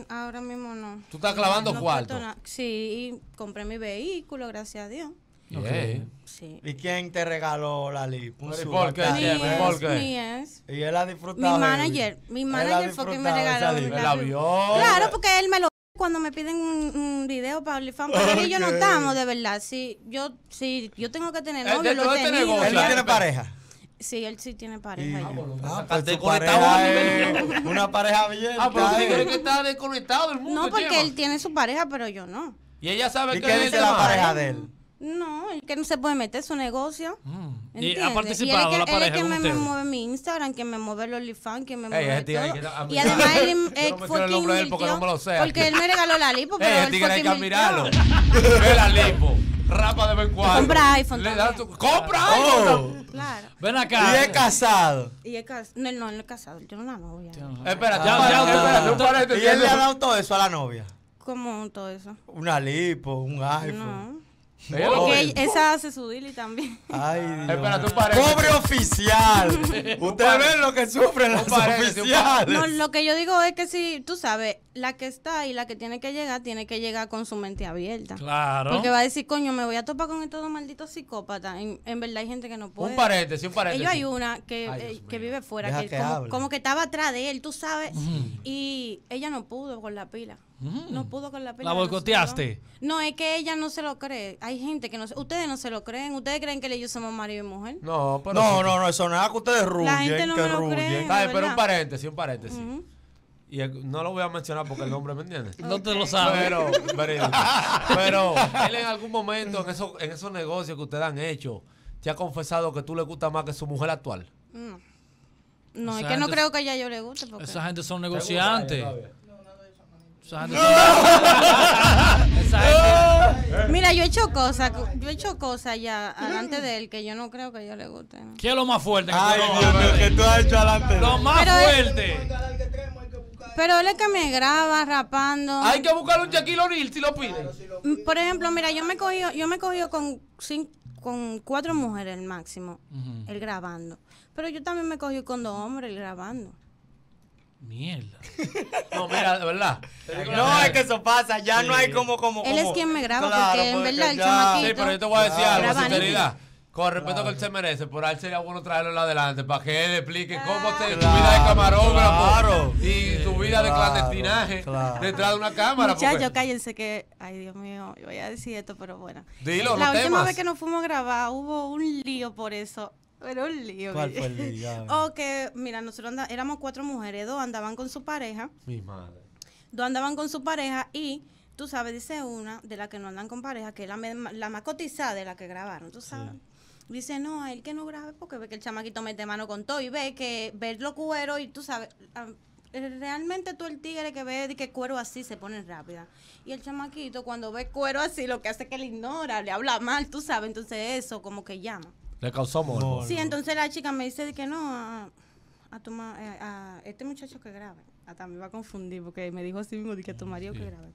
ahora mismo no. ¿Tú estás clavando cuarto? Sí, compré mi vehículo, gracias a Dios. Sí. ¿Y quién te regaló la lipo? ¿Por qué? ¿Por qué? Y él ha disfrutado. Mi manager, mi manager fue quien me regaló. La, Claro, porque él me lo cuando me piden un, video para OnlyFans, porque y yo no estamos de verdad. Si yo, si yo tengo que tener eh, novio, lo este tengo. Él no tiene pareja. Sí, él sí tiene pareja. Ah, pues ah pues Una pareja bien. Ah, pero cree que está desconectado del mundo. No, porque él tiene su pareja, pero yo no. Y ella sabe que él es la pareja de él. No, el que no se puede meter su negocio. Mm. ¿Y ha participado y él, la pareja él que me, me, mueve mi Instagram, que me mueve el OnlyFans, que me mueve hey, todo. y además él, [LAUGHS] él fue porque, no porque él me regaló la lipo, [LAUGHS] pero hey, él tigre, que que mirarlo. [LAUGHS] Ve la lipo. Rapa de vez Compra iPhone. Le da ¡Compra iPhone! Claro. Ven acá. Y es casado. Y es No, no, no es casado. Yo no la novia. Espera, ya, ya, Y él le ha dado todo eso a la novia. ¿Cómo todo eso? Una lipo, un iPhone. Porque esa hace su dili también. Ay, Dios. Pobre oficial. [LAUGHS] Ustedes ven lo que sufren los oficiales. No, lo que yo digo es que si, tú sabes, la que está y la que tiene que llegar, tiene que llegar con su mente abierta. Claro. Porque va a decir, coño, me voy a topar con estos dos malditos psicópatas. En, verdad hay gente que no puede. Un sí, un parete Ellos hay una que, eh, vive fuera, que, como, que estaba atrás de él, tú sabes, y ella no pudo con la pila. Mm. No pudo con la pelea ¿La boicoteaste? No, es que ella no se lo cree. Hay gente que no se... Ustedes no se lo creen. ¿Ustedes creen que ellos somos marido y mujer? No, pero... No, no, no. Eso no es que ustedes ruyen. La gente no que me lo pero un paréntesis, un paréntesis. Y no lo voy a mencionar porque el nombre, ¿me entiende No te lo sabes. Pero, [LAUGHS] pero, él en algún momento, en, eso, en esos negocios que ustedes han hecho, te ha confesado que tú le gustas más que su mujer actual. No. es que no creo que a ella yo le guste. Porque... Esa gente son negociantes. [LAUGHS] Mira, yo he hecho cosas, yo he hecho cosas ya adelante de él que yo no creo que yo le guste. ¿Qué es lo más fuerte? Que has hecho Lo más fuerte. pero él es que me graba rapando. Hay que buscar un Shaquille O'Neal si lo pide. Por ejemplo, mira, yo me he yo me cogido con con cuatro mujeres el máximo, el grabando. Pero yo también me he cogido con dos hombres él grabando. Mierda. [LAUGHS] No, mira, de verdad. No, es que eso pasa. Ya no hay como, como, Él es quien me graba, porque en verdad el chamaquito. Sí, pero yo te voy a decir claro, algo, sinceridad. Con respeto que él se merece, por ahí sería bueno traerlo adelante para que él explique cómo te tu vida de camarógrafo y tu vida de clandestinaje detrás de una cámara. Muchachos, cállense que, ay Dios mío, yo voy a decir esto, pero bueno. Dilo, La última vez que nos fuimos a grabar hubo un lío por eso era un lío. ¿Cuál el O [LAUGHS] oh, que, mira, nosotros éramos cuatro mujeres, dos andaban con su pareja. Mi madre. Dos andaban con su pareja y, tú sabes, dice una de las que no andan con pareja, que es la, la más cotizada de la que grabaron, tú sabes. Dice, no, a él que no grabe porque ve que el chamaquito mete mano con todo y ve que ver lo cuero y tú sabes, eh, realmente tú el tigre que ve que cuero así se pone rápida. Y el chamaquito cuando ve cuero así lo que hace es que le ignora, le habla mal, tú sabes, entonces eso como que llama. Le causó morbo. Sí, entonces la chica me dice que no, a, a, eh, a, este muchacho que grabe. Hasta me va a confundir porque me dijo así mismo que a tu mm, marido que grabe.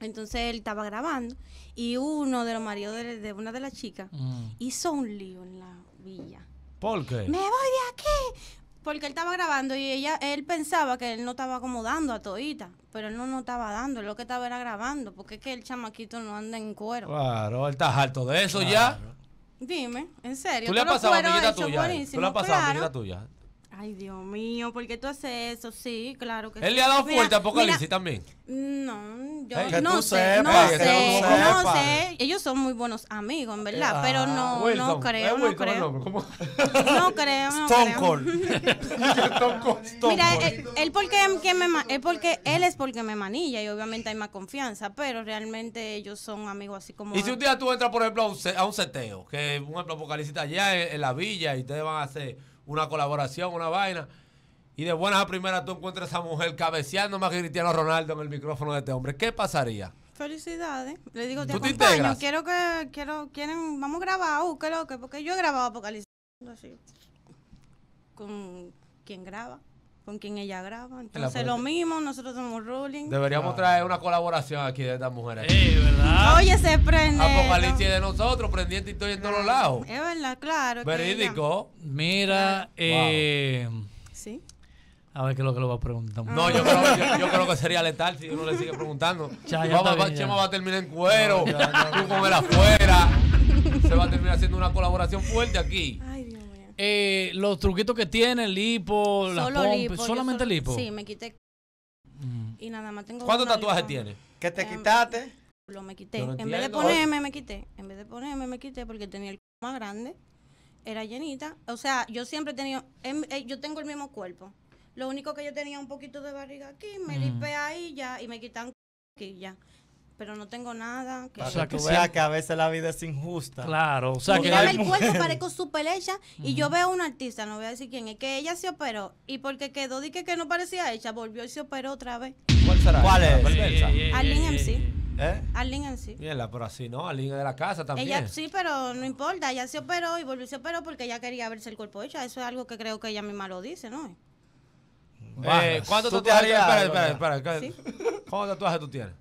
Entonces él estaba grabando y uno de los maridos de, una de las chicas mm. hizo un lío en la villa. ¿Por qué? Me voy de aquí. Porque él estaba grabando y ella, él pensaba que él no estaba acomodando a Toita, pero él no, no estaba dando, lo que estaba era grabando, porque es que el chamaquito no anda en cuero. Claro, él está harto de eso ya. Dime, en serio. ¿Tú le has pasado a amiguita tuya? Eh. ¿Tú le has pasado a amiguita tuya? Ay, Dios mío, ¿por qué tú haces eso? Sí, claro que sí. Él le ha dado fuerte a Apocalipsis también. No, yo no, sé, no sé, no sé. Ellos son muy buenos amigos, en verdad, pero no, no creo, eh, no, creo. No, creo. No Cold. [LAUGHS] mira, eh, él, porque, él es porque me manilla y obviamente hay más confianza, pero realmente ellos son amigos así como. Y si un día tú entras, por ejemplo, a un, seteo, que un ejemplo Apocalipsis está allá en la villa y ustedes van a hacer una colaboración, una vaina. Y de buenas a primeras tú encuentras a esa mujer cabeceando más que Cristiano Ronaldo en el micrófono de este hombre. ¿Qué pasaría? Felicidades. Le digo, te, acompaño. quiero que, quiero, quieren, vamos a grabar, qué loco, porque yo he grabado Apocalipsis. Así. Con quien graba con quien ella graba. Entonces, lo mismo, nosotros somos ruling. Deberíamos traer una colaboración aquí de estas mujeres. Sí, ¿verdad? Oye, se prende. Apocalipsis de nosotros, prendiente y estoy en todos ah, lados. Es verdad, claro. Verídico. Mira, eh. Sí. A ver qué es lo que lo va a preguntar. No, yo creo, yo, creo que sería letal si uno le sigue preguntando. [LAUGHS] Ya, Chema va a terminar en cuero, tú con afuera. Se va a terminar haciendo una colaboración fuerte aquí. Eh, los truquitos que tiene, el lipo, solamente solo, lipo. Sí, me quité. Mm. Y nada más tengo. ¿Cuántos tatuajes tienes? ¿Que te em, quitaste? Lo me quité. en vez de ponerme, me quité. En vez de ponerme, me quité porque tenía el más grande. Era llenita. O sea, yo siempre he tenido. Em, eh, yo tengo el mismo cuerpo. Lo único que yo tenía un poquito de barriga aquí, me lipe mm. lipé ahí ya y me quitan aquí ya pero no tengo nada. Que... o sea, que, que a veces la vida es injusta. Claro, o sea, que el cuerpo [LAUGHS] parezco súper hecha y yo veo a una artista, no voy a decir quién es, que ella se operó y porque quedó, dije que no parecía hecha, volvió y se operó otra vez. ¿Cuál será? ¿Cuál es? Arlene MC. ¿Eh? Arlene MC. Mierda, pero así no, Arlene de la casa también. Ella sí, pero no importa, ella se operó y volvió y se operó porque ella quería verse el cuerpo hecha. Eso es algo que creo que ella misma lo dice, ¿no? Eh, ¿Cuántos tatuajes tú tienes?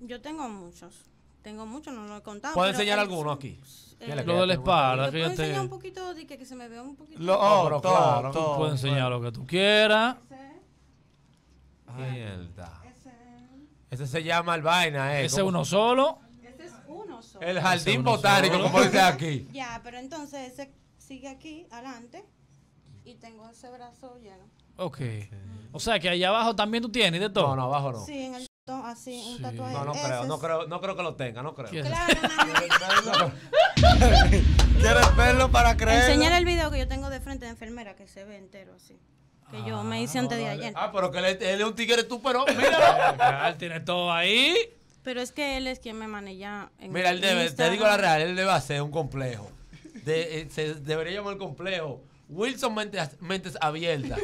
Yo tengo muchos. Tengo muchos, no lo he contado. ¿Puedes enseñar alguno aquí? Eh, lo de la espalda, fíjate. enseñar un poquito, de que, se me vea un poquito. Lo, otro, oh, oh, todo, claro, puedes enseñar lo que tú quieras. Ahí Ese. Ese se llama el vaina, ¿eh? Ese uno solo. Ese es uno solo. El jardín botánico, como dice aquí. [LAUGHS] ya, pero entonces ese sigue aquí, adelante. Y tengo ese brazo lleno. Ok. O sea que allá abajo también tú tienes de todo. No, no, abajo no. Sí, en el un tatuaje. No, no creo, no creo, no creo que lo tenga, no creo. Claro, verlo para creer? Enseñar el video que yo tengo de frente de enfermera que se ve entero así. Que yo me hice ah, antes de ayer. Ah, pero que él, es un tigre tú, pero mira. [LAUGHS] él tiene todo ahí. Pero es que él es quien me maneja. En mira, él debe, te digo la real, él debe hacer un complejo. De, eh, se debería llamar el complejo Wilson Mentes, abiertas.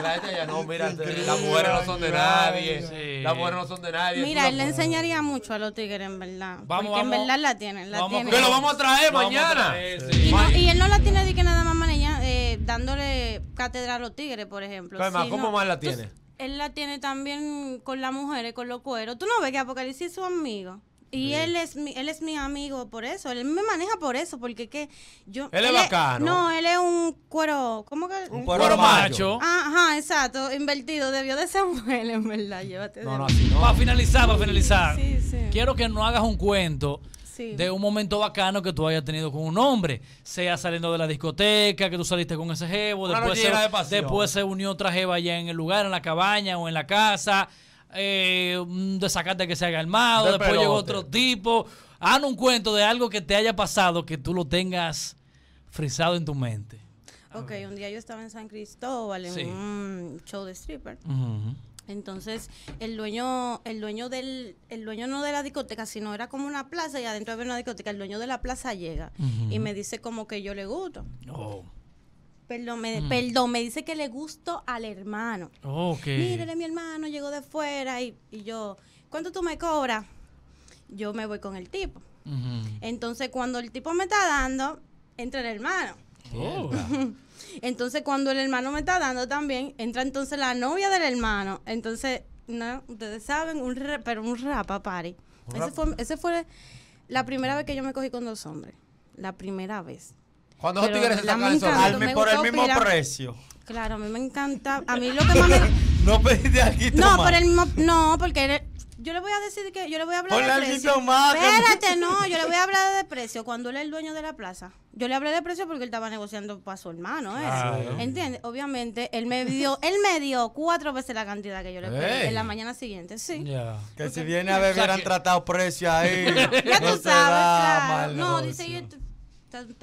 La gente ya no, mira, las mujeres no son de nadie. Las mujeres no son de nadie. Mira, él le enseñaría mucho a los tigres, en verdad. en verdad la tienen. La vamos, Que lo vamos a traer mañana. y, él no la tiene de que nada más maneja, eh, dándole cátedra a los tigres, por ejemplo. ¿cómo más la tiene? él la tiene también con las mujeres, con los cueros. Tú no ves que Apocalipsis es su amigo. Y él es mi, él es mi amigo por eso, él me maneja por eso, porque que yo Él, es bacano. No, él es un cuero, ¿cómo que? Un cuero, macho. Ajá, exacto, invertido, debió de ser [LAUGHS] mujer en verdad, llévate. No, no, no. Para finalizar, para finalizar. Quiero que no hagas un cuento de un momento bacano que tú hayas tenido con un hombre, sea saliendo de la discoteca, que tú saliste con ese jevo, después después se, unió otra jeva allá en el lugar, en la cabaña o en la casa, eh, un desacate que se haga armado, después otro tipo. Haz un cuento de algo que te haya pasado que tú lo tengas frisado en tu mente. Ok, un día yo estaba en San Cristóbal en un show de stripper. Entonces, el dueño, el dueño del, el dueño no de la discoteca, sino era como una plaza y adentro había una discoteca. El dueño de la plaza llega y me dice como que yo le gusto. Oh perdón, me, mm. me dice que le gustó al hermano. Oh, Mírele, mi hermano llegó de fuera y, yo, ¿cuánto tú me cobras? Yo me voy con el tipo. Entonces, cuando el tipo me está dando, entra el hermano. Oh. [LAUGHS] entonces, cuando el hermano me está dando también, entra entonces la novia del hermano. Entonces, no, ustedes saben, un pero un rapa party. Ese fue, ese fue la primera vez que yo me cogí con dos hombres. La primera vez. Cuando tú quieres al sol. por el mismo precio. Claro, a mí me encanta. A mí lo que más me. [LAUGHS] no pediste aquí No, por el No, porque yo le voy a decir que yo le voy a hablar de precio. Espérate, no, yo le voy a hablar de precio cuando él es el dueño de la plaza. Yo le hablé de precio porque él estaba negociando para su hermano, ¿eh? ¿Entiendes? Obviamente, él me dio, él me dio cuatro veces la cantidad que yo le pedí en la mañana siguiente, sí. Que si viene a ver hubieran tratado precio ahí. [LAUGHS] ya tú sabes, No, dice, yo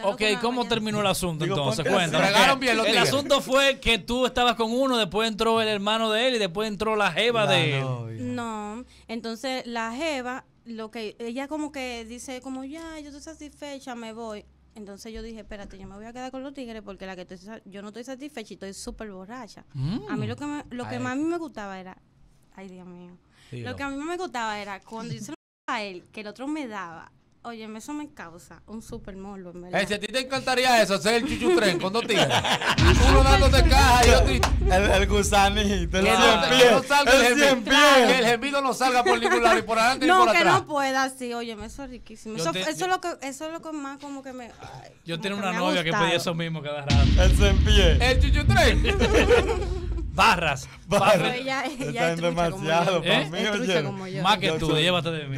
ok, ¿cómo terminó el asunto entonces? Cuéntanos. el asunto fue que tú estabas con uno, después entró el hermano de él y después entró la jeva de él. No, entonces la jeva, lo que ella como que dice, como ya, yo estoy satisfecha, me voy. Entonces yo dije, espérate, yo me voy a quedar con los tigres porque la que estoy, yo no estoy satisfecha y estoy súper borracha. A mí mm. lo que, lo que más a mí me gustaba era, ay Dios mío, lo que a mí me gustaba era cuando yo se lo a él, que el otro me daba, Oye, eso me causa un super morbo, en verdad. Eh, si a ti te encantaría eso, hacer el chuchutren con dos tigres. [LAUGHS] Uno dándote caja y otro... El, el gusanito, el Que el gemido no salga por ningún lado, y por adelante no, y por atrás. No, que no pueda, sí. Oye, eso es riquísimo. Eso, eso, es lo que, eso es lo que más como que me... Ay, yo tenía una novia que pedía eso mismo cada rato. El cien pie. El chuchutren. [LAUGHS] [LAUGHS] Barras. Barras. Ella, es demasiado para mí, Más que tú, llévate de mí.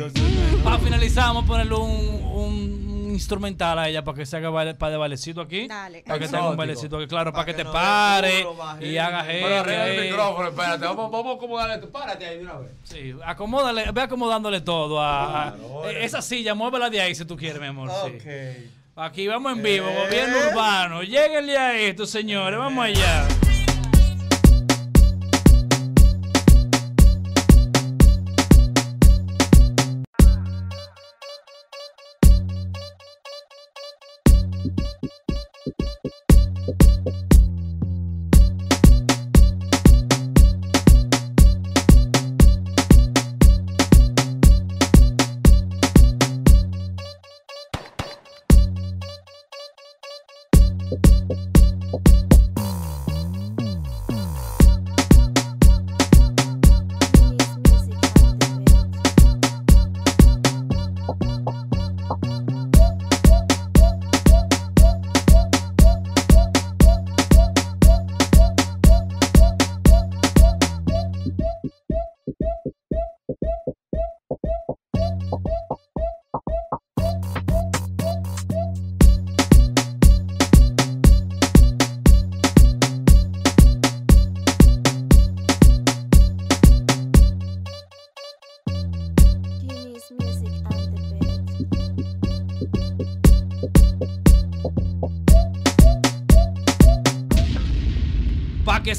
Para finalizar, vamos a ponerle un, instrumental a ella para que se haga para de bailecito aquí. Para que tenga un bailecito aquí, claro, para, que, te pare y eh. haga gente Pero el micrófono, espérate. Vamos, a acomodarle. Párate ahí de una vez. Sí, acomódale, ve acomodándole todo. A, esa silla, muévela de ahí si tú quieres, mi amor. Ok. Aquí vamos en vivo, gobierno eh. urbano. Lleguenle a esto, señores. Vamos eh. allá.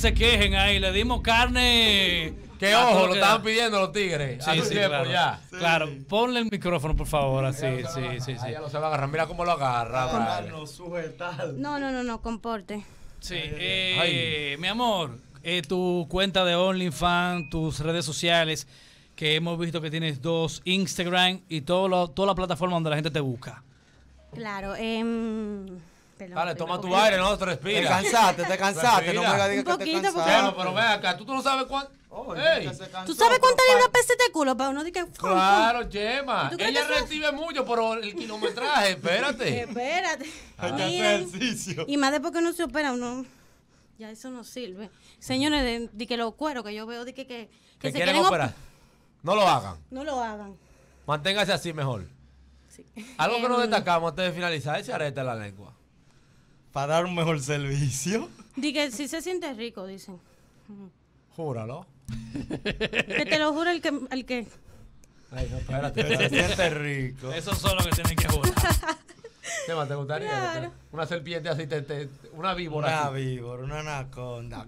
se quejen ahí, le dimos carne. Que ojo, lo estaban pidiendo los tigres. tiempo, claro. Ya. claro, ponle el micrófono, por favor, así, sí, sí, sí. mira cómo lo agarra. no, no, no, no, comporte. Sí, eh, eh, mi amor, eh, tu cuenta de OnlyFans, tus redes sociales, que hemos visto que tienes dos, Instagram y todo toda la plataforma donde la gente te busca. Claro, eh vale toma tu aire, no, te respira. Te cansaste, te cansaste. No me digas que te cansaste. pero ve acá, tú, no sabes cuánto. Oh, ¿Tú sabes cuánta le una de culo para uno? claro, Gemma. Ella recibe mucho, pero el kilometraje, espérate. [LAUGHS] espérate. ejercicio. Y más después que uno se opera, uno. Ya eso no sirve. Señores, de, que los cueros que yo veo, de que, que, se quieren, operar. No lo hagan. No lo hagan. Manténgase así mejor. Sí. Algo que no eh, destacamos antes de finalizar, ese arete de la lengua para dar un mejor servicio. Dice, si se siente rico, dicen. Júralo. Que te lo juro el que... El que. Ay, no, espérate, se siente rico. Eso son los que tienen que jurar. [LAUGHS] ¿te gustaría? Una serpiente así, te, una víbora. Una víbora, una anaconda.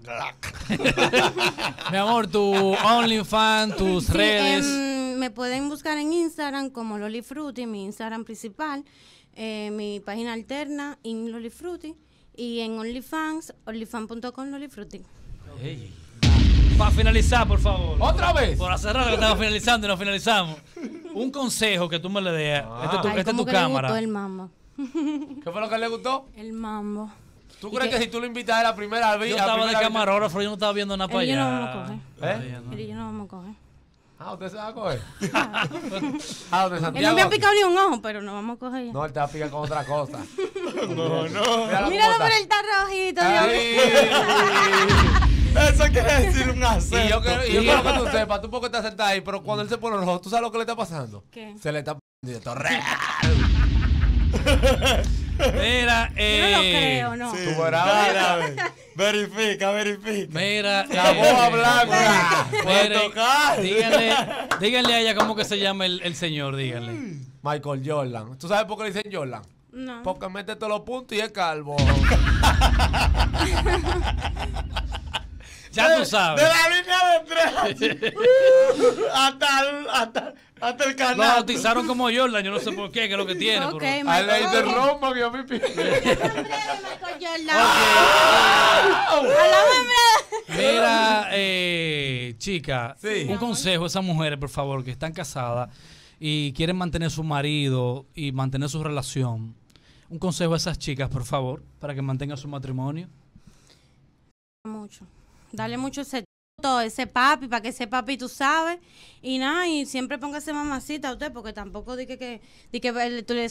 [LAUGHS] Mi amor, tu OnlyFans, tus redes. Em, me pueden buscar en Instagram como Loli Fruity, mi Instagram principal eh, mi página alterna, In Lolifruti, y en OnlyFans, onlyfans.com Lolifruti. Para finalizar, por favor. ¿Otra vez? Por hacer raro que estamos finalizando y nos finalizamos. Un consejo que tú me le des. Ah. este Esta es tu, este que cámara. gustó el mambo. ¿Qué fue lo que le gustó? El mambo. ¿Tú crees que, si tú lo invitas a la primera vez? Yo estaba de camarógrafo, yo no estaba viendo nada para allá. ¿Eh? Yo no vamos a coger. ¿Eh? yo no vamos a coger. Ah, usted se va a coger. [LAUGHS] ah, Santiago. Él no me ha picado ni un ojo, pero no vamos a coger. No, él te va a picar con otra cosa. no, [LAUGHS] no. Míralo, Míralo por el rojito. [LAUGHS] Eso quiere decir un acento. Y yo, yo quiero que tú sepas, tú poco te acertas ahí, pero cuando él se pone rojo, ¿tú sabes lo que le está pasando? ¿Qué? Se le está poniendo real. Mira, eh. Yo no lo eh, creo, no. Sí. verifica, verifica. Mira, la eh, voz blanca. Mira, tocar. Eh, díganle, díganle a ella cómo que se llama el, el señor, díganle. Mm. Michael Jordan. ¿Tú sabes por qué le dicen Jordan? No. Porque mete todos los puntos y es calvo. [LAUGHS] ya tú sabes. De la línea de tres. [LAUGHS] hasta, hasta hasta el canal. bautizaron como Jordan, yo no sé por qué, que es lo que tiene. Ok, pero... A ley de a Mira, eh, chica, un consejo a esas mujeres, por favor, que están casadas y quieren mantener su marido y mantener su relación. Un consejo a esas chicas, por favor, para que mantengan su matrimonio. Mucho. Dale mucho ese papi, para que ese papi tú sabes. Y nada, y siempre póngase mamacita a usted, porque tampoco di que, di que tú le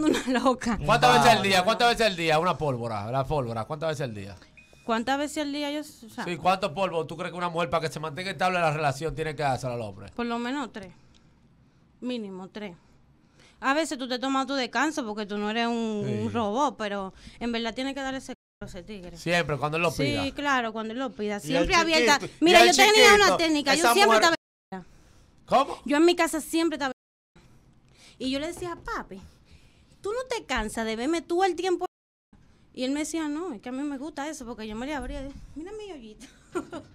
una [LAUGHS] loca. ¿Cuántas veces al día? ¿Cuántas veces al día? Una pólvora, la pólvora, ¿cuántas veces al día? ¿Cuántas veces al día yo o Sí, ¿cuántos polvos tú crees que una mujer para que se mantenga estable la relación tiene que hacer al hombre? Por lo menos tres. Mínimo tres. A veces tú te tomas tu descanso porque tú no eres un, robot, pero en verdad tiene que darle ese ese tigre. Siempre, cuando él lo pida. Sí, claro, cuando él lo pida. Siempre abierta. Mira, yo tenía una técnica. Yo siempre estaba. ¿Cómo? Yo en mi casa siempre estaba. Y yo le decía, papi, tú no te cansas de verme tú el tiempo. Y él me decía, no, es que a mí me gusta eso, porque yo me le abría. Mira mi ollita.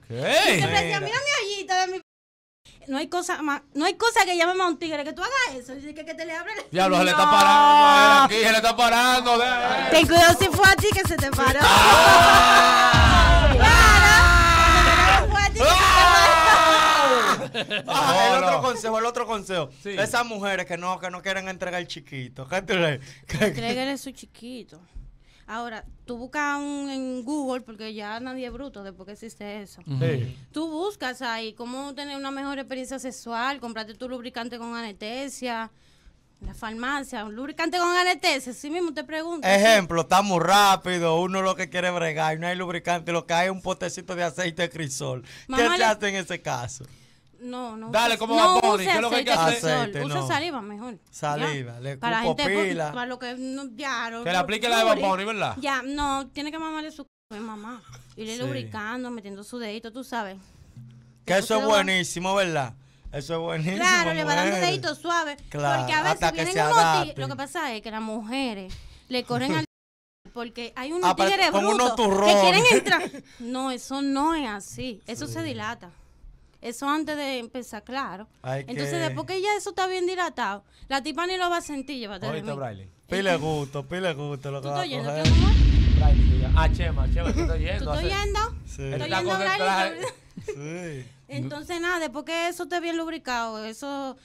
¿Qué? [LAUGHS] Y decía, mira mi ollita de mi no hay cosa no hay cosa que llame más a un tigre que tú hagas eso. Dice que, te le abre Diablo, se le [LAUGHS] está parando, eh, aquí, se le está parando. Ten cuidado si fue a ti que se te paró. ¡Ah! el otro consejo, el otro consejo. Esas mujeres que no, que no quieren entregar chiquitos. chiquito. Que, su chiquito. Ahora, tú buscas en Google, porque ya nadie es bruto después que existe eso. Sí. Tú buscas ahí cómo tener una mejor experiencia sexual, comprarte tu lubricante con anestesia. La farmacia, un lubricante con anestesia, Sí mismo te pregunto. Ejemplo, estamos rápido, uno lo que quiere bregar, y no hay lubricante, lo que hay es un potecito de aceite de crisol. ¿Qué te hace en ese caso? No, no. Dale, como a Bunny, ¿qué es lo que hay que hacer? usa no. saliva mejor. Saliva, le para la gente, Para lo que, no, ya, lo, que le aplique la de Bunny, ¿verdad? Ya, no, tiene que mamarle su mamá. Irle lubricando, metiendo su dedito, tú sabes. Que eso es buenísimo, ¿verdad? Eso es buenísimo. Claro, le va dando deditos suave Claro, porque a veces vienen Lo que pasa es que las mujeres le corren al [LAUGHS] porque hay unos tigres brutos que quieren entrar. [LAUGHS] No, eso no es así. Eso se dilata. Eso antes de empezar, claro. Entonces, de después que ya eso está bien dilatado, la tipa ni lo va a sentir, llévate Oíste, Braille. Pile [LAUGHS] gusto, pile gusto lo que ¿Tú va a coger. Yendo, ah, Chema, Chema, ¿tú estás yendo? ¿Tú estás yendo? [LAUGHS] Sí. Entonces, nada, después que eso está bien lubricado, eso...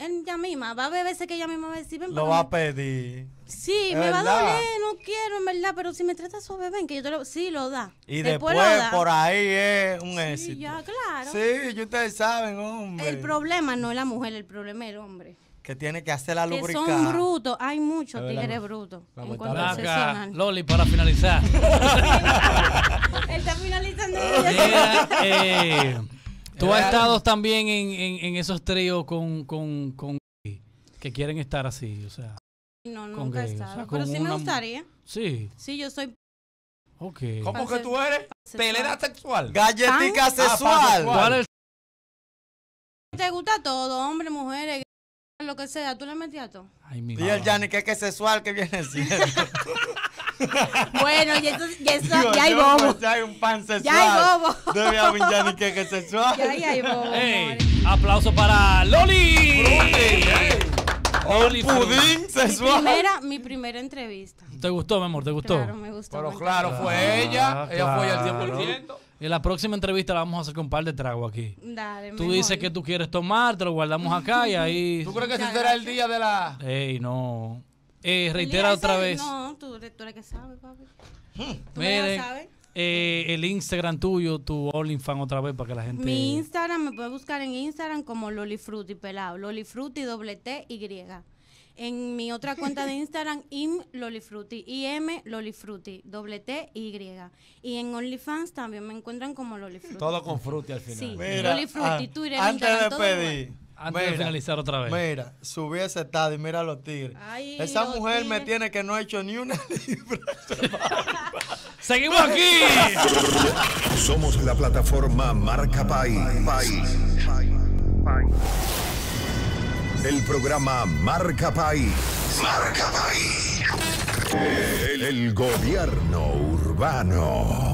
Ella misma, va a beber veces que ella misma va a decir... lo va a pedir. Sí, me va a doler, no quiero, en verdad, pero si me trata su bebé, que yo te lo... Sí, lo da. Y después, por ahí es un sí, Ya, claro. Sí, ustedes saben, hombre. El problema no es la mujer, el problema es el hombre. Que tiene que hacer la lubricada. Que son brutos, hay muchos tigres brutos. Loli, para finalizar. [LAUGHS] está finalizando. [LAUGHS] eh, tú has estado también en, en, en esos tríos con, con, con que quieren estar así, o sea. No, nunca he estado. pero si me gustaría. Sí. Sí, yo soy. Ok. ¿Cómo que tú eres? Telera sexual. Galletica ah, ah, sexual. ¿Cuál Te gusta todo, hombre, mujeres, lo que sea, tú le metías todo. Ay, mi y el Yanni, que es sexual que viene siendo. [LAUGHS] bueno, y eso, ya hay bobo. Pues, ya hay un pan sexual. Ya hay bobo. Debe haber un Yanni que es sexual. Ya hay bobo. Hey, aplauso para Loli un pudín sexual. Mi primera, mi primera entrevista. ¿Te gustó, mi amor? ¿Te gustó? Claro, me gustó. Pero claro, fue ah, ella. Ella fue ella al 100%. Y la próxima entrevista la vamos a hacer con un par de tragos aquí. Dale, Tú dices que tú quieres tomar, te lo guardamos acá y ahí. [LAUGHS] ¿Tú crees que ese será el día de la.? Ey, no. Eh, reitera otra vez. No, tú, tú eres que sabe, papi. Hmm. ¿Tú sabes? Eh, el Instagram tuyo, tu OnlyFans otra vez para que la gente... Mi Instagram, me puede buscar en Instagram como Lolifruti, pelado. Lolifruti, doble T, Y. En mi otra cuenta de Instagram, [LAUGHS] im Lolifruti, im Lolifruti, doble T, Y. Y en OnlyFans también me encuentran como Lolifruti. Todo con frutti al final. Sí, Mira, Lolifruti, ah, Twitter, Antes de pedir... antes de finalizar otra vez. Mira, subí ese estado y mira los tigres. Esa mujer me tiene que no ha hecho ni una libra. [LAUGHS] [LAUGHS] ¡Seguimos aquí! Somos la plataforma Marca País. El programa Marca País. Marca el gobierno urbano.